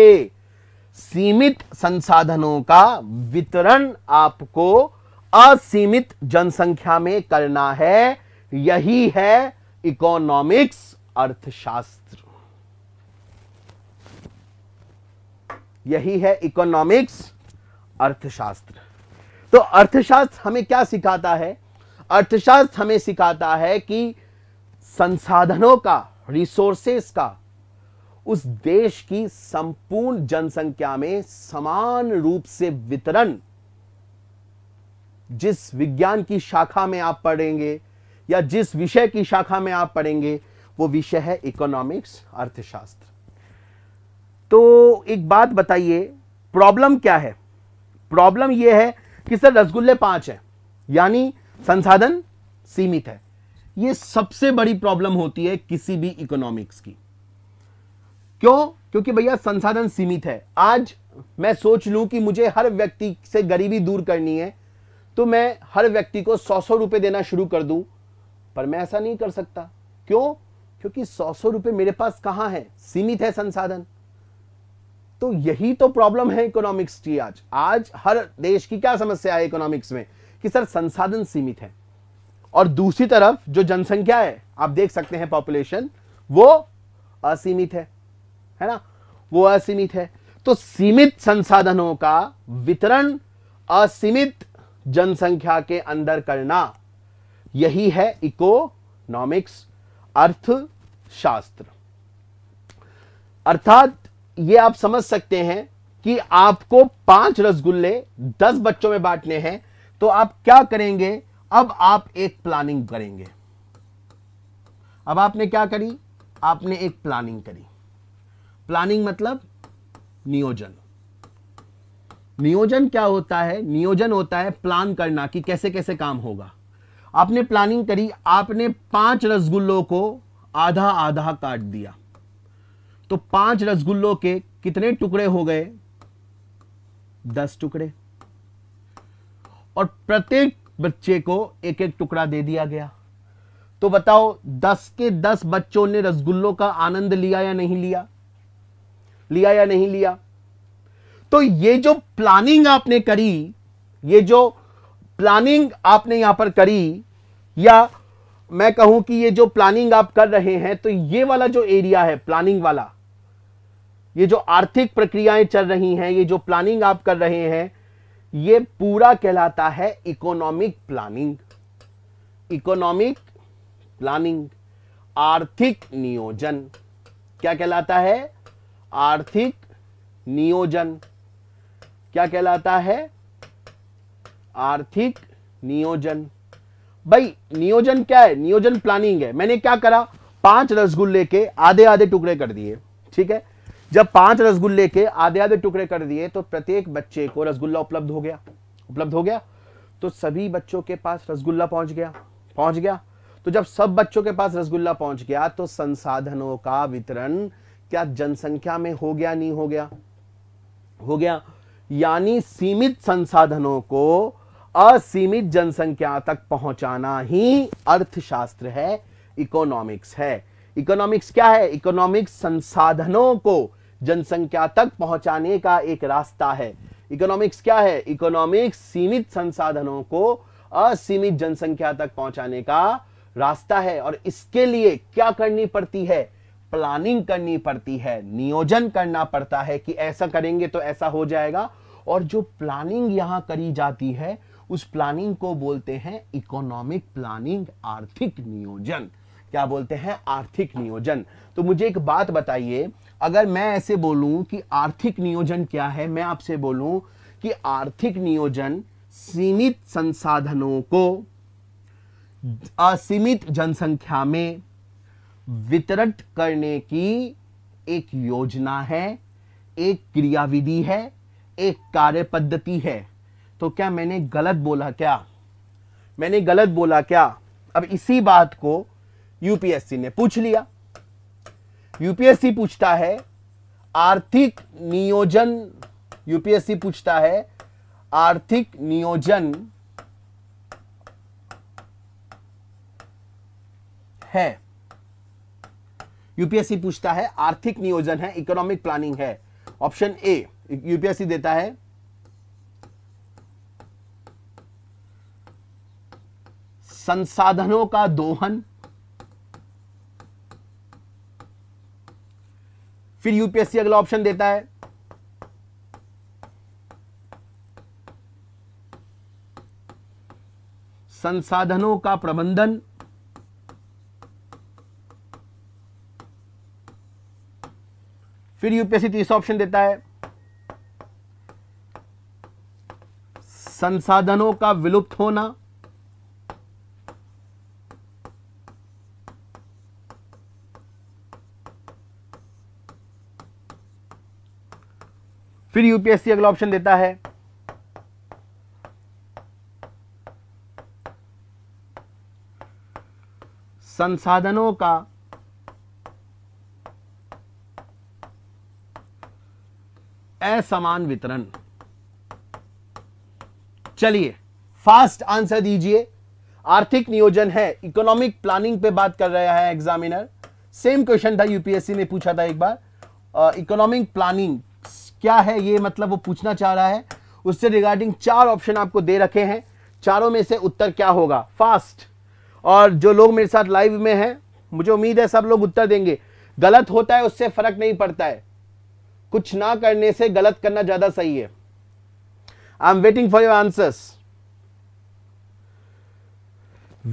सीमित संसाधनों का वितरण आपको असीमित जनसंख्या में करना है यही है इकोनॉमिक्स अर्थशास्त्र यही है इकोनॉमिक्स अर्थशास्त्र तो अर्थशास्त्र हमें क्या सिखाता है अर्थशास्त्र हमें सिखाता है कि संसाधनों का रिसोर्सेस का उस देश की संपूर्ण जनसंख्या में समान रूप से वितरण जिस विज्ञान की शाखा में आप पढ़ेंगे या जिस विषय की शाखा में आप पढ़ेंगे वो विषय है इकोनॉमिक्स अर्थशास्त्र तो एक बात बताइए प्रॉब्लम क्या है प्रॉब्लम यह है कि सर रसगुल्ले पांच है यानी संसाधन सीमित है ये सबसे बड़ी प्रॉब्लम होती है किसी भी इकोनॉमिक्स की क्यों क्योंकि भैया संसाधन सीमित है आज मैं सोच लूं कि मुझे हर व्यक्ति से गरीबी दूर करनी है तो मैं हर व्यक्ति को सौ सौ रुपए देना शुरू कर दूं पर मैं ऐसा नहीं कर सकता क्यों क्योंकि सौ सौ रुपये मेरे पास कहां है सीमित है संसाधन तो यही तो प्रॉब्लम है इकोनॉमिक्स की आज आज हर देश की क्या समस्या है इकोनॉमिक्स में कि सर संसाधन सीमित है और दूसरी तरफ जो जनसंख्या है आप देख सकते हैं पॉपुलेशन वो असीमित है है ना वो असीमित है तो सीमित संसाधनों का वितरण असीमित जनसंख्या के अंदर करना यही है इकोनॉमिक्स अर्थशास्त्र अर्थात ये आप समझ सकते हैं कि आपको पांच रसगुल्ले दस बच्चों में बांटने हैं तो आप क्या करेंगे अब आप एक प्लानिंग करेंगे अब आपने क्या करी आपने एक प्लानिंग करी प्लानिंग मतलब नियोजन नियोजन क्या होता है नियोजन होता है प्लान करना कि कैसे कैसे काम होगा आपने प्लानिंग करी आपने पांच रसगुल्लों को आधा आधा काट दिया तो पांच रसगुल्लों के कितने टुकड़े हो गए दस टुकड़े और प्रत्येक बच्चे को एक एक टुकड़ा दे दिया गया तो बताओ दस के दस बच्चों ने रसगुल्लों का आनंद लिया या नहीं लिया लिया या नहीं लिया तो ये जो प्लानिंग आपने करी ये जो प्लानिंग आपने यहां पर करी या मैं कहूं कि ये जो प्लानिंग आप कर रहे हैं तो ये वाला जो एरिया है प्लानिंग वाला ये जो आर्थिक प्रक्रियाएं चल रही हैं ये जो प्लानिंग आप कर रहे हैं ये पूरा कहलाता है इकोनॉमिक प्लानिंग इकोनॉमिक प्लानिंग आर्थिक नियोजन क्या कहलाता है आर्थिक नियोजन क्या कहलाता है आर्थिक नियोजन भाई नियोजन क्या है नियोजन प्लानिंग है मैंने क्या करा पांच रसगुल्ले के आधे आधे टुकड़े कर दिए ठीक है जब पांच रसगुल्ले के आधे आधे टुकड़े कर दिए तो प्रत्येक बच्चे को रसगुल्ला उपलब्ध हो गया उपलब्ध हो गया तो सभी बच्चों के पास रसगुल्ला पहुंच गया पहुंच गया तो जब सब बच्चों के पास रसगुल्ला पहुंच गया तो संसाधनों का वितरण क्या जनसंख्या में हो गया नहीं हो गया हो गया यानी सीमित संसाधनों को असीमित जनसंख्या तक पहुंचाना ही अर्थशास्त्र है इकोनॉमिक्स है इकोनॉमिक्स क्या है इकोनॉमिक्स संसाधनों को जनसंख्या तक पहुंचाने का एक रास्ता है इकोनॉमिक्स क्या है इकोनॉमिक्स सीमित संसाधनों को असीमित जनसंख्या तक पहुंचाने का रास्ता है और इसके लिए क्या करनी पड़ती है प्लानिंग करनी पड़ती है नियोजन करना पड़ता है कि ऐसा करेंगे तो ऐसा हो जाएगा और जो प्लानिंग यहां करी जाती है उस प्लानिंग को बोलते हैं इकोनॉमिक प्लानिंग आर्थिक नियोजन क्या बोलते हैं आर्थिक नियोजन तो मुझे एक बात बताइए अगर मैं ऐसे बोलूं कि आर्थिक नियोजन क्या है मैं आपसे बोलूं कि आर्थिक नियोजन सीमित संसाधनों को असीमित जनसंख्या में वितरित करने की एक योजना है एक क्रियाविधि है एक कार्य पद्धति है तो क्या मैंने गलत बोला क्या मैंने गलत बोला क्या अब इसी बात को यूपीएससी ने पूछ लिया यूपीएससी पूछता है आर्थिक नियोजन यूपीएससी पूछता है आर्थिक नियोजन है यूपीएससी पूछता है आर्थिक नियोजन है इकोनॉमिक प्लानिंग है ऑप्शन ए यूपीएससी देता है संसाधनों का दोहन फिर यूपीएससी अगला ऑप्शन देता है संसाधनों का प्रबंधन फिर यूपीएससी तीसरा ऑप्शन देता है संसाधनों का विलुप्त होना यूपीएससी अगला ऑप्शन देता है संसाधनों का असमान वितरण चलिए फास्ट आंसर दीजिए आर्थिक नियोजन है इकोनॉमिक प्लानिंग पे बात कर रहा है एग्जामिनर सेम क्वेश्चन था यूपीएससी ने पूछा था एक बार इकोनॉमिक प्लानिंग क्या है ये मतलब वो पूछना चाह रहा है उससे रिगार्डिंग चार ऑप्शन आपको दे रखे हैं चारों में से उत्तर क्या होगा फास्ट और जो लोग मेरे साथ लाइव में हैं मुझे उम्मीद है सब लोग उत्तर देंगे गलत होता है उससे फर्क नहीं पड़ता है कुछ ना करने से गलत करना ज्यादा सही है I am waiting for your answers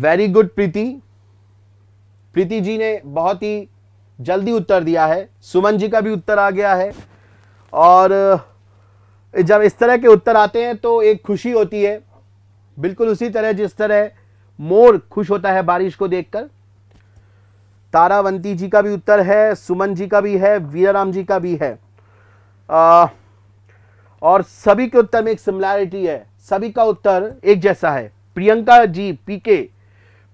very good Preeti Preeti ji ने बहुत ही जल्दी उत्तर दिया है सुमन जी का भी उत्तर आ गया है और जब इस तरह के उत्तर आते हैं तो एक खुशी होती है बिल्कुल उसी तरह जिस तरह मोर खुश होता है बारिश को देखकर तारावंती जी का भी उत्तर है सुमन जी का भी है वीराराम जी का भी है आ, और सभी के उत्तर में एक सिमिलैरिटी है सभी का उत्तर एक जैसा है प्रियंका जी पीके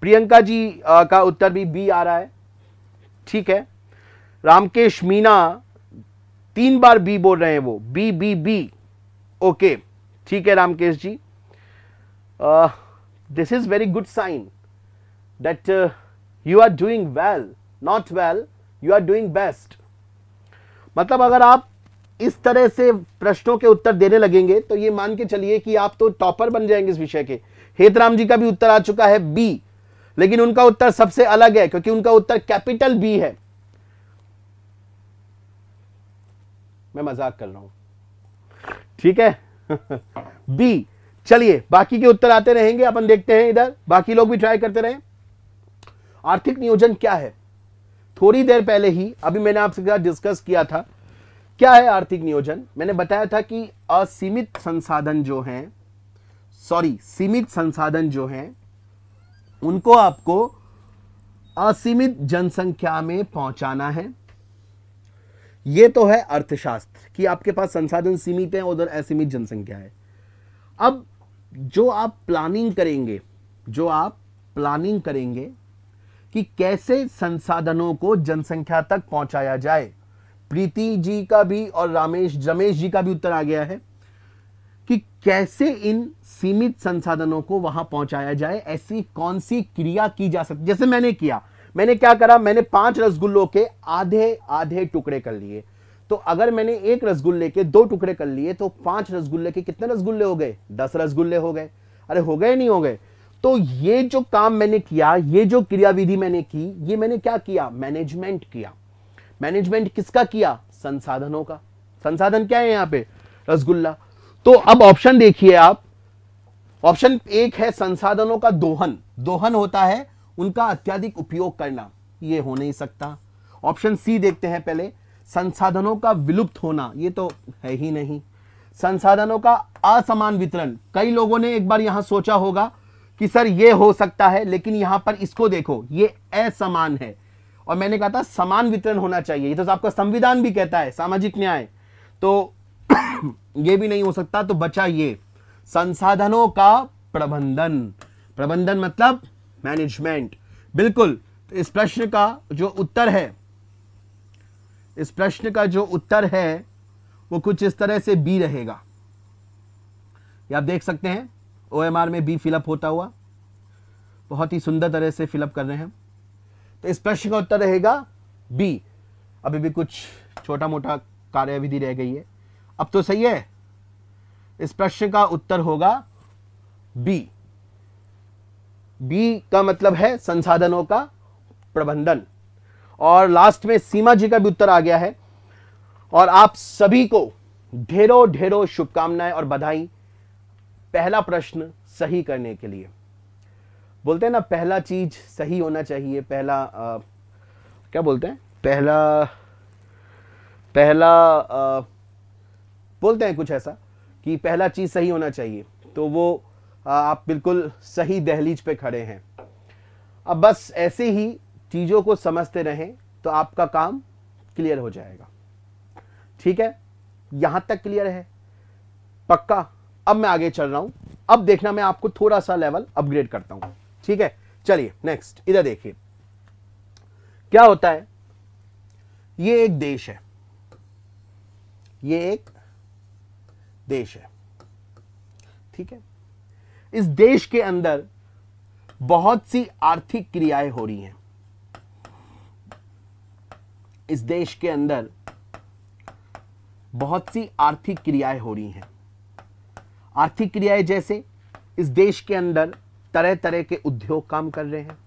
प्रियंका जी आ, का उत्तर भी बी आ रहा है ठीक है रामकेश मीना तीन बार बी बोल रहे हैं वो बी बी बी ओके ठीक है Ramkesh ji this is very good sign that you are doing well not well you are doing best मतलब अगर आप इस तरह से प्रश्नों के उत्तर देने लगेंगे तो ये मान के चलिए कि आप तो टॉपर बन जाएंगे इस विषय के हेतराम जी का भी उत्तर आ चुका है बी लेकिन उनका उत्तर सबसे अलग है क्योंकि उनका उत्तर कैपिटल बी है मैं मजाक कर रहा हूं ठीक है बी चलिए बाकी के उत्तर आते रहेंगे अपन देखते हैं इधर बाकी लोग भी ट्राई करते रहे आर्थिक नियोजन क्या है थोड़ी देर पहले ही अभी मैंने आपसे डिस्कस किया था क्या है आर्थिक नियोजन मैंने बताया था कि असीमित संसाधन जो हैं सॉरी सीमित संसाधन जो हैं उनको आपको असीमित जनसंख्या में पहुंचाना है ये तो है अर्थशास्त्र कि आपके पास संसाधन सीमित हैं उधर असीमित जनसंख्या है अब जो आप प्लानिंग करेंगे जो आप प्लानिंग करेंगे कि कैसे संसाधनों को जनसंख्या तक पहुंचाया जाए प्रीति जी का भी और रामेश रमेश जी का भी उत्तर आ गया है कि कैसे इन सीमित संसाधनों को वहां पहुंचाया जाए ऐसी कौन सी क्रिया की जा सकती जैसे मैंने किया मैंने क्या करा मैंने पांच रसगुल्लों के आधे आधे टुकड़े कर लिए तो अगर मैंने एक रसगुल्ले के दो टुकड़े कर लिए तो पांच रसगुल्ले के कितने रसगुल्ले हो गए दस रसगुल्ले हो गए अरे हो गए नहीं हो गए तो ये जो काम मैंने किया ये जो क्रियाविधि मैंने की ये मैंने क्या किया मैनेजमेंट किया मैनेजमेंट किसका किया संसाधनों का संसाधन क्या है यहां पे रसगुल्ला तो अब ऑप्शन देखिए आप ऑप्शन एक है संसाधनों का दोहन दोहन होता है उनका अत्यधिक उपयोग करना ये हो नहीं सकता ऑप्शन सी देखते हैं पहले संसाधनों का विलुप्त होना ये तो है ही नहीं संसाधनों का असमान वितरण कई लोगों ने एक बार यहां सोचा होगा कि सर ये हो सकता है लेकिन यहां पर इसको देखो ये असमान है और मैंने कहा था समान वितरण होना चाहिए ये तो आपका संविधान भी कहता है सामाजिक न्याय तो ये भी नहीं हो सकता तो बचा ये संसाधनों का प्रबंधन प्रबंधन मतलब मैनेजमेंट बिल्कुल तो इस प्रश्न का जो उत्तर है इस प्रश्न का जो उत्तर है वो कुछ इस तरह से बी रहेगा ये आप देख सकते हैं ओएमआर में बी फिलअप होता हुआ बहुत ही सुंदर तरह से फिलअप कर रहे हैं तो इस प्रश्न का उत्तर रहेगा बी अभी भी कुछ छोटा मोटा कार्यविधि रह गई है अब तो सही है इस प्रश्न का उत्तर होगा बी बी का मतलब है संसाधनों का प्रबंधन और लास्ट में सीमा जी का भी उत्तर आ गया है और आप सभी को ढेरों ढेरों शुभकामनाएं और बधाई पहला प्रश्न सही करने के लिए बोलते हैं ना पहला चीज सही होना चाहिए पहला आ, क्या बोलते हैं पहला पहला आ, बोलते हैं कुछ ऐसा कि पहला चीज सही होना चाहिए तो वो आप बिल्कुल सही दहलीज पे खड़े हैं अब बस ऐसे ही चीज़ों को समझते रहें तो आपका काम क्लियर हो जाएगा ठीक है यहां तक क्लियर है पक्का अब मैं आगे चल रहा हूं अब देखना मैं आपको थोड़ा सा लेवल अपग्रेड करता हूं ठीक है चलिए नेक्स्ट इधर देखिए क्या होता है ये एक देश है ये एक देश है ठीक है इस देश के अंदर बहुत सी आर्थिक क्रियाएं हो रही हैं इस देश के अंदर बहुत सी आर्थिक क्रियाएं हो रही हैं आर्थिक क्रियाएं जैसे इस देश के अंदर तरह तरह के उद्योग काम कर रहे हैं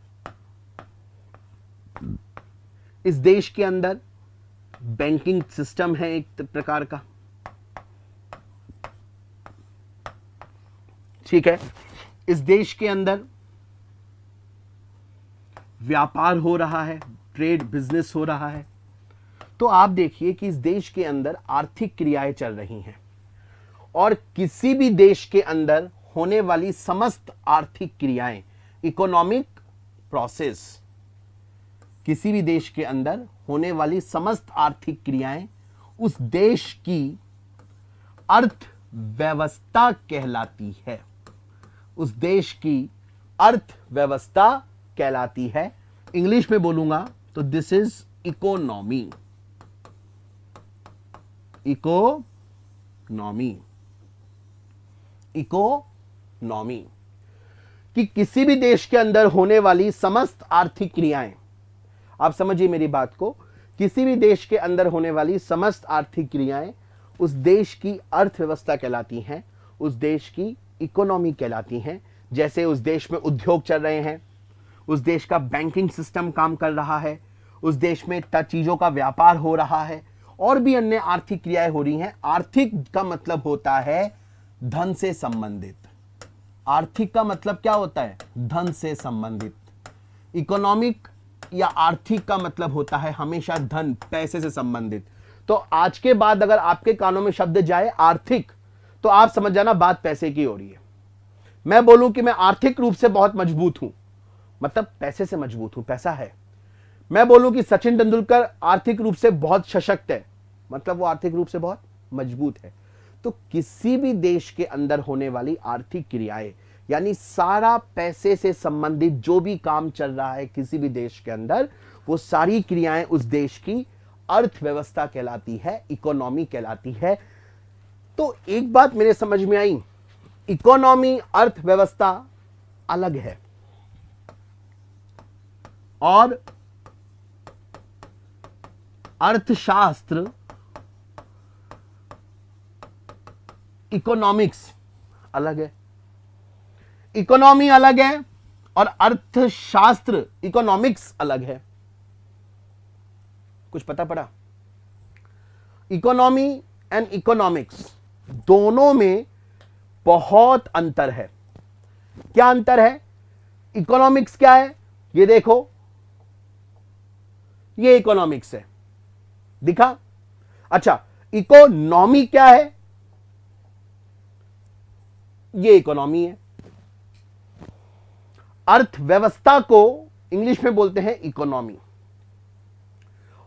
इस देश के अंदर बैंकिंग सिस्टम है एक प्रकार का ठीक है इस देश के अंदर व्यापार हो रहा है ट्रेड बिजनेस हो रहा है तो आप देखिए कि इस देश के अंदर आर्थिक क्रियाएं चल रही हैं और किसी भी देश के अंदर होने वाली समस्त आर्थिक क्रियाएं इकोनॉमिक प्रोसेस किसी भी देश के अंदर होने वाली समस्त आर्थिक क्रियाएं उस देश की अर्थव्यवस्था कहलाती है उस देश की अर्थव्यवस्था कहलाती है इंग्लिश में बोलूंगा तो this is economy economy economy कि किसी भी देश के अंदर होने वाली समस्त आर्थिक क्रियाएं आप समझिए मेरी बात को किसी भी देश के अंदर होने वाली समस्त आर्थिक क्रियाएं उस देश की अर्थव्यवस्था कहलाती हैं उस देश की इकोनॉमी कहलाती हैं जैसे उस देश में उद्योग चल रहे हैं उस देश का बैंकिंग सिस्टम काम कर रहा है उस देश में चीज़ों का व्यापार हो रहा है और भी अन्य आर्थिक क्रियाएं हो रही हैं आर्थिक का मतलब होता है धन से संबंधित आर्थिक का मतलब क्या होता है धन से संबंधित इकोनॉमिक या आर्थिक का मतलब होता है हमेशा धन पैसे से संबंधित तो आज के बाद अगर आपके कानों में शब्द जाए आर्थिक तो आप समझ जाना बात पैसे की हो रही है मैं बोलूं कि मैं आर्थिक रूप से बहुत मजबूत हूं मतलब पैसे से मजबूत हूं पैसा है मैं बोलूं कि सचिन तेंदुलकर आर्थिक रूप से बहुत सशक्त है मतलब वो आर्थिक रूप से बहुत मजबूत है तो किसी भी देश के अंदर होने वाली आर्थिक क्रियाएं यानी सारा पैसे से संबंधित जो भी काम चल रहा है किसी भी देश के अंदर वो सारी क्रियाएं उस देश की अर्थव्यवस्था कहलाती है इकोनॉमी कहलाती है तो एक बात मेरे समझ में आई इकोनॉमी अर्थव्यवस्था अलग है और अर्थशास्त्र इकोनॉमिक्स अलग है इकोनॉमी अलग है और अर्थशास्त्र इकोनॉमिक्स अलग है कुछ पता पड़ा इकोनॉमी एंड इकोनॉमिक्स दोनों में बहुत अंतर है क्या अंतर है इकोनॉमिक्स क्या है ये देखो ये इकोनॉमिक्स है दिखा अच्छा इकोनॉमी क्या है ये इकोनॉमी है अर्थव्यवस्था को इंग्लिश में बोलते हैं इकोनॉमी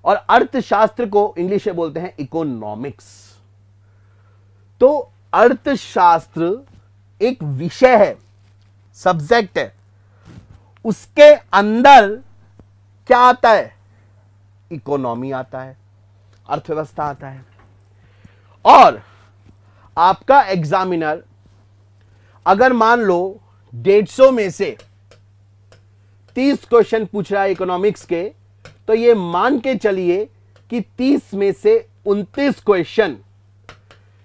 और अर्थशास्त्र को इंग्लिश में बोलते हैं इकोनॉमिक्स तो अर्थशास्त्र एक विषय है सब्जेक्ट है उसके अंदर क्या आता है इकोनॉमी आता है अर्थव्यवस्था आता है और आपका एग्जामिनर अगर मान लो डेढ़ सौ में से तीस क्वेश्चन पूछ रहा है इकोनॉमिक्स के तो ये मान के चलिए कि तीस में से उनतीस क्वेश्चन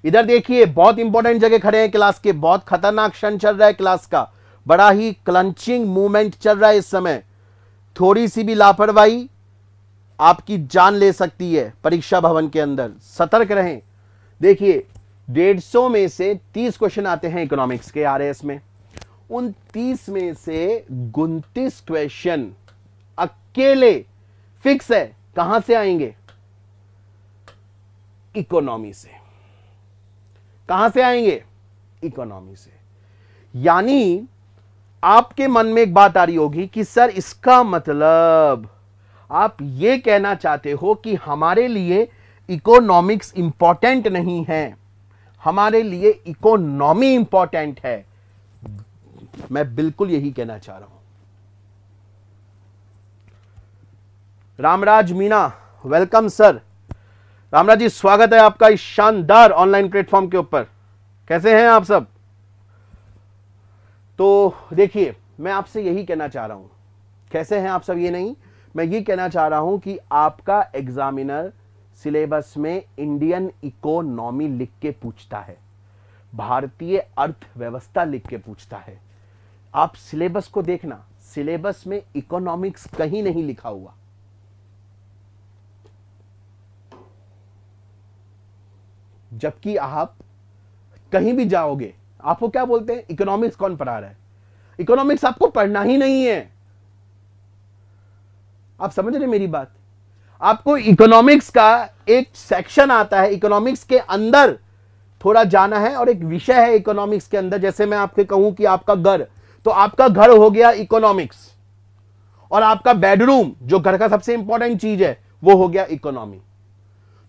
इधर देखिए बहुत इंपॉर्टेंट जगह खड़े हैं क्लास के बहुत खतरनाक क्षण चल रहा है क्लास का बड़ा ही क्लंचिंग मूवमेंट चल रहा है इस समय थोड़ी सी भी लापरवाही आपकी जान ले सकती है परीक्षा भवन के अंदर सतर्क रहें देखिए डेढ़ सौ में से तीस क्वेश्चन आते हैं इकोनॉमिक्स के आर में उन तीस में से उनतीस क्वेश्चन अकेले फिक्स है कहां से आएंगे इकोनॉमी से कहां से आएंगे इकोनॉमी से यानी आपके मन में एक बात आ रही होगी कि सर इसका मतलब आप ये कहना चाहते हो कि हमारे लिए इकोनॉमिक्स इंपॉर्टेंट नहीं है हमारे लिए इकोनॉमी इंपॉर्टेंट है मैं बिल्कुल यही कहना चाह रहा हूं रामराज मीना वेलकम सर रामराज जी स्वागत है आपका इस शानदार ऑनलाइन प्लेटफॉर्म के ऊपर कैसे हैं आप सब तो देखिए मैं आपसे यही कहना चाह रहा हूं कैसे हैं आप सब ये नहीं मैं ये कहना चाह रहा हूं कि आपका एग्जामिनर सिलेबस में इंडियन इकोनॉमी लिख के पूछता है भारतीय अर्थव्यवस्था लिख के पूछता है आप सिलेबस को देखना सिलेबस में इकोनॉमिक्स कहीं नहीं लिखा हुआ जबकि आप कहीं भी जाओगे आपको क्या बोलते हैं इकोनॉमिक्स कौन पढ़ा रहा है इकोनॉमिक्स आपको पढ़ना ही नहीं है आप समझ रहे मेरी बात आपको इकोनॉमिक्स का एक सेक्शन आता है इकोनॉमिक्स के अंदर थोड़ा जाना है और एक विषय है इकोनॉमिक्स के अंदर जैसे मैं आपके कहूं कि आपका घर तो आपका घर हो गया इकोनॉमिक्स और आपका बेडरूम जो घर का सबसे इंपॉर्टेंट चीज है वो हो गया इकोनॉमी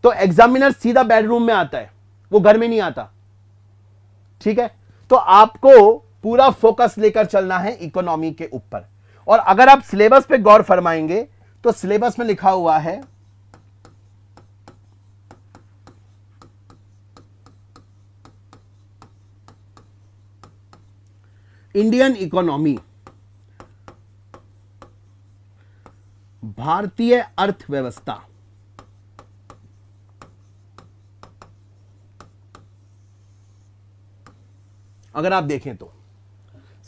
तो एग्जामिनर सीधा बेडरूम में आता है वो घर में नहीं आता ठीक है तो आपको पूरा फोकस लेकर चलना है इकोनॉमी के ऊपर और अगर आप सिलेबस पे गौर फरमाएंगे तो सिलेबस में लिखा हुआ है इंडियन इकोनॉमी भारतीय अर्थव्यवस्था अगर आप देखें तो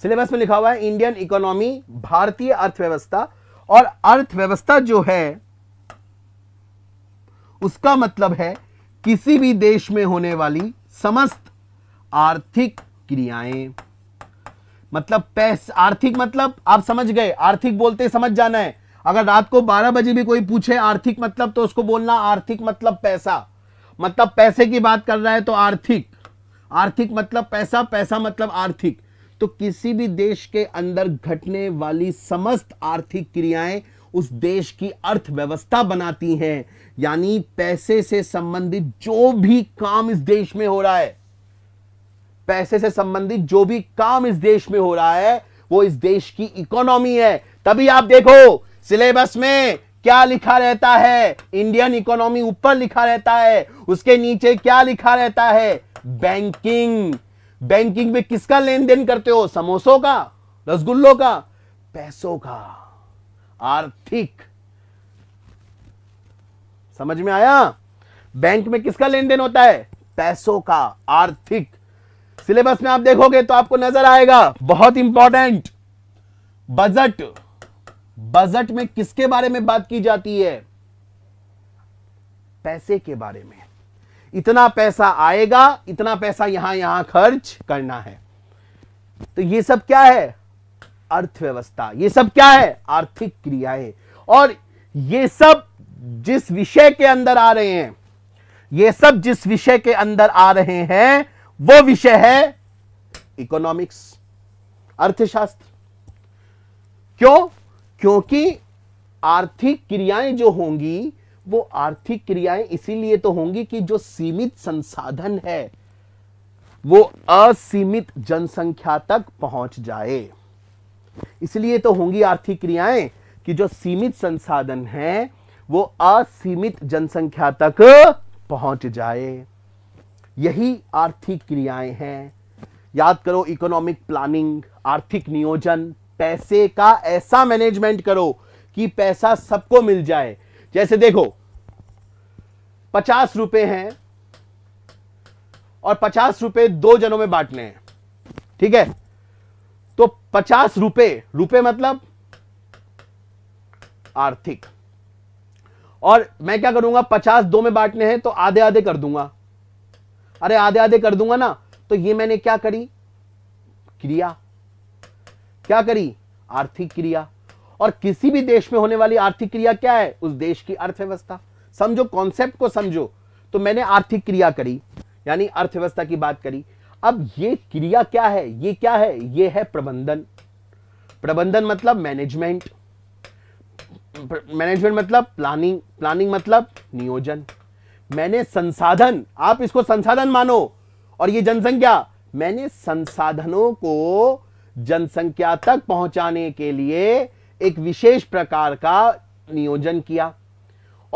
सिलेबस में लिखा हुआ है इंडियन इकोनॉमी भारतीय अर्थव्यवस्था और अर्थव्यवस्था जो है उसका मतलब है किसी भी देश में होने वाली समस्त आर्थिक क्रियाएं मतलब पैस आर्थिक मतलब आप समझ गए आर्थिक बोलते समझ जाना है अगर रात को 12 बजे भी कोई पूछे आर्थिक मतलब तो उसको बोलना आर्थिक मतलब पैसा मतलब पैसे की बात कर रहा है तो आर्थिक आर्थिक मतलब पैसा पैसा मतलब आर्थिक तो किसी भी देश के अंदर घटने वाली समस्त आर्थिक क्रियाएं उस देश की अर्थव्यवस्था बनाती हैं यानी पैसे से संबंधित जो भी काम इस देश में हो रहा है पैसे से संबंधित जो भी काम इस देश में हो रहा है वो इस देश की इकोनॉमी है तभी आप देखो सिलेबस में क्या लिखा रहता है इंडियन इकोनॉमी ऊपर लिखा रहता है उसके नीचे क्या लिखा रहता है बैंकिंग बैंकिंग में किसका लेन देन करते हो समोसों का रसगुल्लों का पैसों का आर्थिक समझ में आया बैंक में किसका लेन देन होता है पैसों का आर्थिक सिलेबस में आप देखोगे तो आपको नजर आएगा बहुत इंपॉर्टेंट बजट बजट में किसके बारे में बात की जाती है पैसे के बारे में इतना पैसा आएगा इतना पैसा यहां यहां खर्च करना है तो ये सब क्या है अर्थव्यवस्था ये सब क्या है आर्थिक क्रियाएं और ये सब जिस विषय के अंदर आ रहे हैं ये सब जिस विषय के अंदर आ रहे हैं वो विषय है इकोनॉमिक्स अर्थशास्त्र क्यों क्योंकि आर्थिक क्रियाएं जो होंगी वो आर्थिक क्रियाएं इसीलिए तो होंगी कि जो सीमित संसाधन है वो असीमित जनसंख्या तक पहुंच जाए इसलिए तो होंगी आर्थिक क्रियाएं कि जो सीमित संसाधन है वो असीमित जनसंख्या तक पहुंच जाए यही आर्थिक क्रियाएं हैं याद करो इकोनॉमिक प्लानिंग आर्थिक नियोजन पैसे का ऐसा मैनेजमेंट करो कि पैसा सबको मिल जाए जैसे देखो पचास रुपए हैं और पचास रुपए दो जनों में बांटने हैं ठीक है तो पचास रुपए रुपए मतलब आर्थिक और मैं क्या करूंगा पचास दो में बांटने हैं तो आधे आधे कर दूंगा अरे आधे आधे कर दूंगा ना तो ये मैंने क्या करी क्रिया क्या करी आर्थिक क्रिया और किसी भी देश में होने वाली आर्थिक क्रिया क्या है उस देश की अर्थव्यवस्था समझो कॉन्सेप्ट को समझो तो मैंने आर्थिक क्रिया करी यानी अर्थव्यवस्था की बात करी अब ये क्रिया क्या है ये क्या है ये है प्रबंधन प्रबंधन मतलब मैनेजमेंट मैनेजमेंट मतलब प्लानिंग प्लानिंग मतलब नियोजन मैंने संसाधन आप इसको संसाधन मानो और ये जनसंख्या मैंने संसाधनों को जनसंख्या तक पहुंचाने के लिए एक विशेष प्रकार का नियोजन किया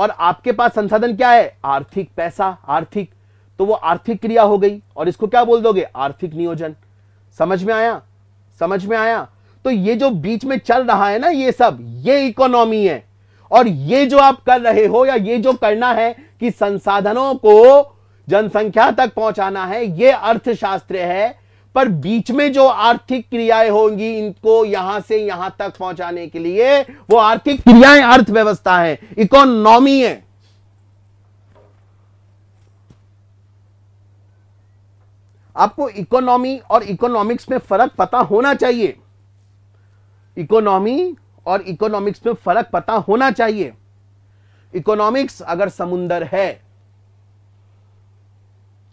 और आपके पास संसाधन क्या है आर्थिक पैसा आर्थिक तो वो आर्थिक क्रिया हो गई और इसको क्या बोल दोगे आर्थिक नियोजन समझ में आया समझ में आया तो ये जो बीच में चल रहा है ना ये सब ये इकोनॉमी है और ये जो आप कर रहे हो या ये जो करना है कि संसाधनों को जनसंख्या तक पहुंचाना है ये अर्थशास्त्र है पर बीच में जो आर्थिक क्रियाएं होंगी इनको यहां से यहां तक पहुंचाने के लिए वो आर्थिक क्रियाएं अर्थव्यवस्था है इकोनॉमी है आपको इकोनॉमी और इकोनॉमिक्स में फर्क पता होना चाहिए इकोनॉमी और इकोनॉमिक्स में फर्क पता होना चाहिए इकोनॉमिक्स अगर समुंदर है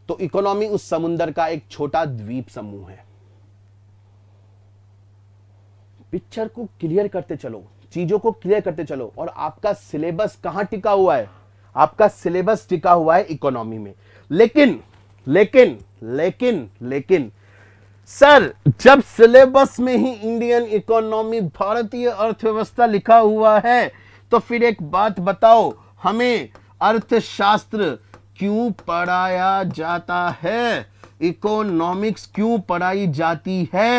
तो इकोनॉमी उस समुंदर का एक छोटा द्वीप समूह है पिक्चर को क्लियर करते चलो चीजों को क्लियर करते चलो और आपका सिलेबस कहां टिका हुआ है आपका सिलेबस टिका हुआ है इकोनॉमी में लेकिन लेकिन लेकिन लेकिन सर जब सिलेबस में ही इंडियन इकोनॉमी भारतीय अर्थव्यवस्था लिखा हुआ है तो फिर एक बात बताओ हमें अर्थशास्त्र क्यों पढ़ाया जाता है इकोनॉमिक्स क्यों पढ़ाई जाती है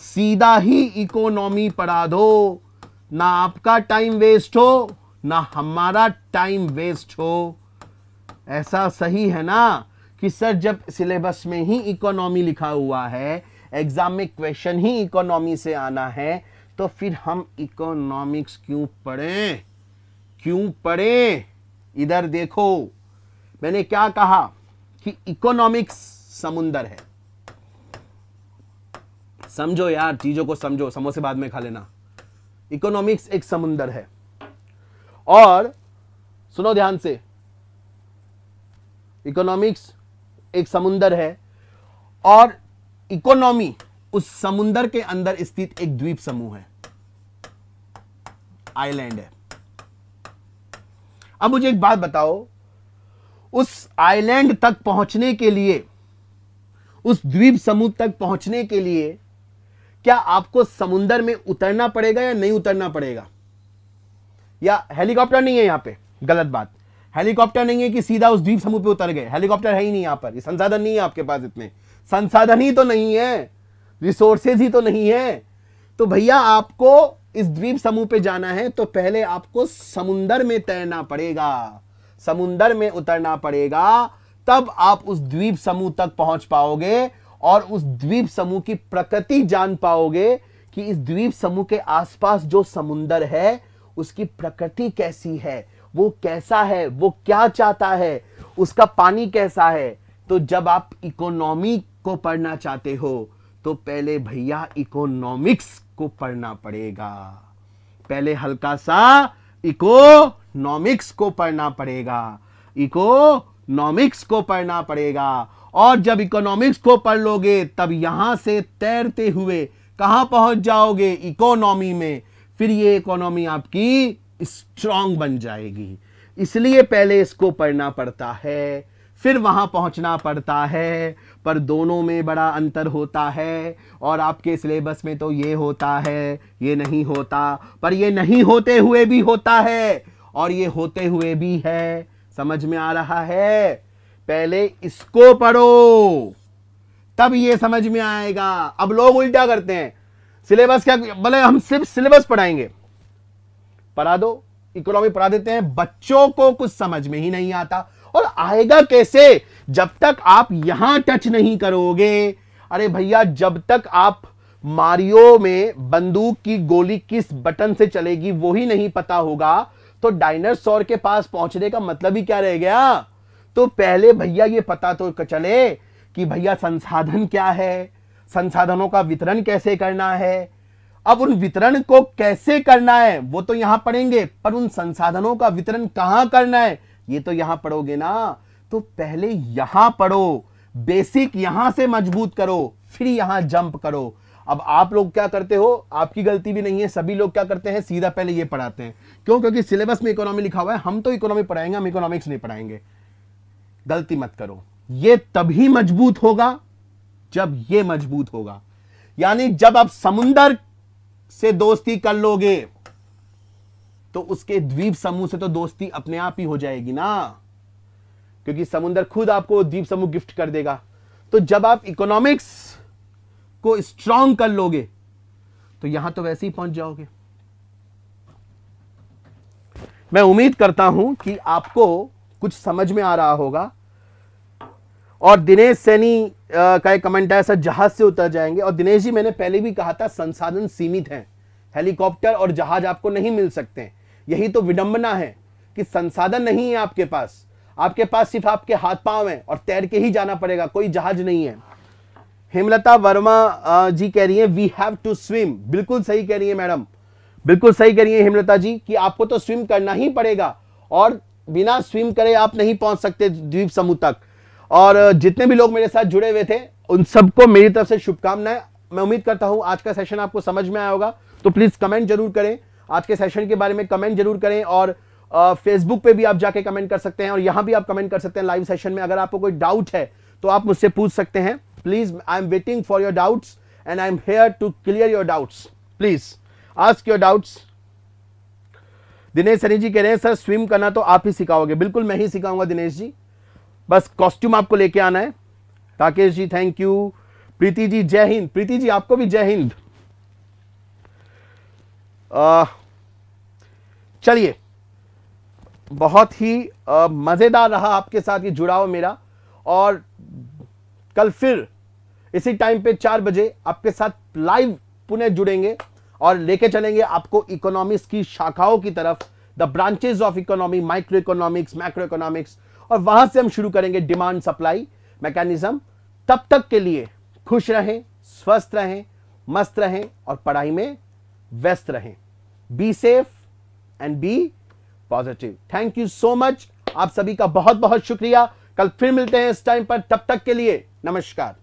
सीधा ही इकोनॉमी पढ़ा दो ना आपका टाइम वेस्ट हो ना हमारा टाइम वेस्ट हो ऐसा सही है ना कि सर जब सिलेबस में ही इकोनॉमी लिखा हुआ है एग्जाम में क्वेश्चन ही इकोनॉमी से आना है तो फिर हम इकोनॉमिक्स क्यों पढ़ें क्यों पढ़ें इधर देखो मैंने क्या कहा कि इकोनॉमिक्स समुंदर है समझो यार चीजों को समझो समोसे बाद में खा लेना इकोनॉमिक्स एक समुंदर है और सुनो ध्यान से इकोनॉमिक्स एक समुंदर है और इकोनॉमी उस समुंदर के अंदर स्थित एक द्वीप समूह है आइलैंड है अब मुझे एक बात बताओ उस आइलैंड तक पहुंचने के लिए उस द्वीप समूह तक पहुंचने के लिए क्या आपको समुंदर में उतरना पड़ेगा या नहीं उतरना पड़ेगा या हेलीकॉप्टर नहीं है यहां पे गलत बात हेलीकॉप्टर नहीं है कि सीधा उस द्वीप समूह पे उतर गए हेलीकॉप्टर है ही नहीं यहां पर संसाधन नहीं है आपके पास इतने संसाधन ही तो नहीं है रिसोर्सेज ही तो नहीं है तो भैया आपको इस द्वीप समूह पे जाना है तो पहले आपको समुंदर में तैरना पड़ेगा समुंदर में उतरना पड़ेगा तब आप उस द्वीप समूह तक पहुंच पाओगे और उस द्वीप समूह की प्रकृति जान पाओगे कि इस द्वीप समूह के आसपास जो समुंदर है उसकी प्रकृति कैसी है वो कैसा है वो क्या चाहता है उसका पानी कैसा है तो जब आप इकोनॉमी को पढ़ना चाहते हो तो पहले भैया इकोनॉमिक्स को पढ़ना पड़ेगा पहले हल्का सा इकोनॉमिक्स को पढ़ना पड़ेगा इकोनॉमिक्स को पढ़ना पड़ेगा और जब इकोनॉमिक्स को पढ़ लोगे तब यहां से तैरते हुए कहां पहुंच जाओगे इकोनॉमी में फिर ये इकोनॉमी आपकी स्ट्रांग बन जाएगी इसलिए पहले इसको पढ़ना पड़ता है फिर वहां पहुंचना पड़ता है पर दोनों में बड़ा अंतर होता है और आपके सिलेबस में तो ये होता है ये नहीं होता पर ये नहीं होते हुए भी होता है और ये होते हुए भी है समझ में आ रहा है पहले इसको पढ़ो तब ये समझ में आएगा अब लोग उल्टा करते हैं सिलेबस क्या बोले हम सिर्फ सिलेबस पढ़ाएंगे पढ़ा दो इकोनॉमी पढ़ा देते हैं बच्चों को कुछ समझ में ही नहीं आता और आएगा कैसे जब तक आप यहां टच नहीं करोगे अरे भैया जब तक आप मारियो में बंदूक की गोली किस बटन से चलेगी वो ही नहीं पता होगा तो डायनासोर के पास पहुंचने का मतलब ही क्या रह गया तो पहले भैया ये पता तो चले कि भैया संसाधन क्या है संसाधनों का वितरण कैसे करना है अब उन वितरण को कैसे करना है वो तो यहां पढ़ेंगे पर उन संसाधनों का वितरण कहां करना है ये तो यहां पढ़ोगे ना तो पहले यहां पढ़ो बेसिक यहां से मजबूत करो फिर यहां जंप करो अब आप लोग क्या करते हो आपकी गलती भी नहीं है सभी लोग क्या करते हैं सीधा पहले ये पढ़ाते हैं क्यों क्योंकि सिलेबस में इकोनॉमी लिखा हुआ है हम तो इकोनॉमी पढ़ाएंगे हम इकोनॉमिक्स नहीं पढ़ाएंगे गलती मत करो ये तभी मजबूत होगा जब ये मजबूत होगा यानी जब आप समुंदर से दोस्ती कर लोगे तो उसके द्वीप समूह से तो दोस्ती अपने आप ही हो जाएगी ना क्योंकि समुद्र खुद आपको द्वीप समूह गिफ्ट कर देगा तो जब आप इकोनॉमिक्स को स्ट्रांग कर लोगे तो यहां तो वैसे ही पहुंच जाओगे मैं उम्मीद करता हूं कि आपको कुछ समझ में आ रहा होगा और दिनेश सैनी का एक कमेंट है सर जहाज से उतर जाएंगे और दिनेश जी मैंने पहले भी कहा था संसाधन सीमित हैं हेलीकॉप्टर और जहाज आपको नहीं मिल सकते हैं यही तो विडंबना है कि संसाधन नहीं है आपके पास आपके पास सिर्फ आपके हाथ पांव हैं और तैर के ही जाना पड़ेगा कोई जहाज नहीं है हेमलता वर्मा जी कह रही है वी हैव टू स्विम बिल्कुल सही कह रही है मैडम बिल्कुल सही कह रही है हेमलता जी कि आपको तो स्विम करना ही पड़ेगा और बिना स्विम करे आप नहीं पहुंच सकते द्वीप समूह तक और जितने भी लोग मेरे साथ जुड़े हुए थे उन सबको मेरी तरफ से शुभकामनाएं मैं उम्मीद करता हूं आज का सेशन आपको समझ में आया होगा तो प्लीज़ कमेंट जरूर करें आज के सेशन के बारे में कमेंट जरूर करें और फेसबुक पे भी आप जाके कमेंट कर सकते हैं और यहां भी आप कमेंट कर सकते हैं लाइव सेशन में अगर आपको कोई डाउट है तो आप मुझसे पूछ सकते हैं please I am waiting for your doubts and I am here to clear your doubts please ask your doubts Dinesh Sunny ji कह रहे हैं सर स्विम करना तो आप ही सिखाओगे बिल्कुल मैं ही सिखाऊंगा दिनेश जी बस कॉस्ट्यूम आपको लेके आना है राकेश जी थैंक यू प्रीति जी जय हिंद प्रीति जी आपको भी जय हिंद चलिए बहुत ही मज़ेदार रहा आपके साथ ये जुड़ाव मेरा और कल फिर इसी टाइम पे चार बजे आपके साथ लाइव पुणे जुड़ेंगे और लेके चलेंगे आपको इकोनॉमिक्स की शाखाओं की तरफ the branches of economy micro economics macro economics और वहां से हम शुरू करेंगे डिमांड सप्लाई मैकेनिज्म तब तक के लिए खुश रहें स्वस्थ रहें मस्त रहें और पढ़ाई में व्यस्त रहें be safe and be positive thank you so much आप सभी का बहुत बहुत शुक्रिया कल फिर मिलते हैं इस टाइम पर तब तक के लिए नमस्कार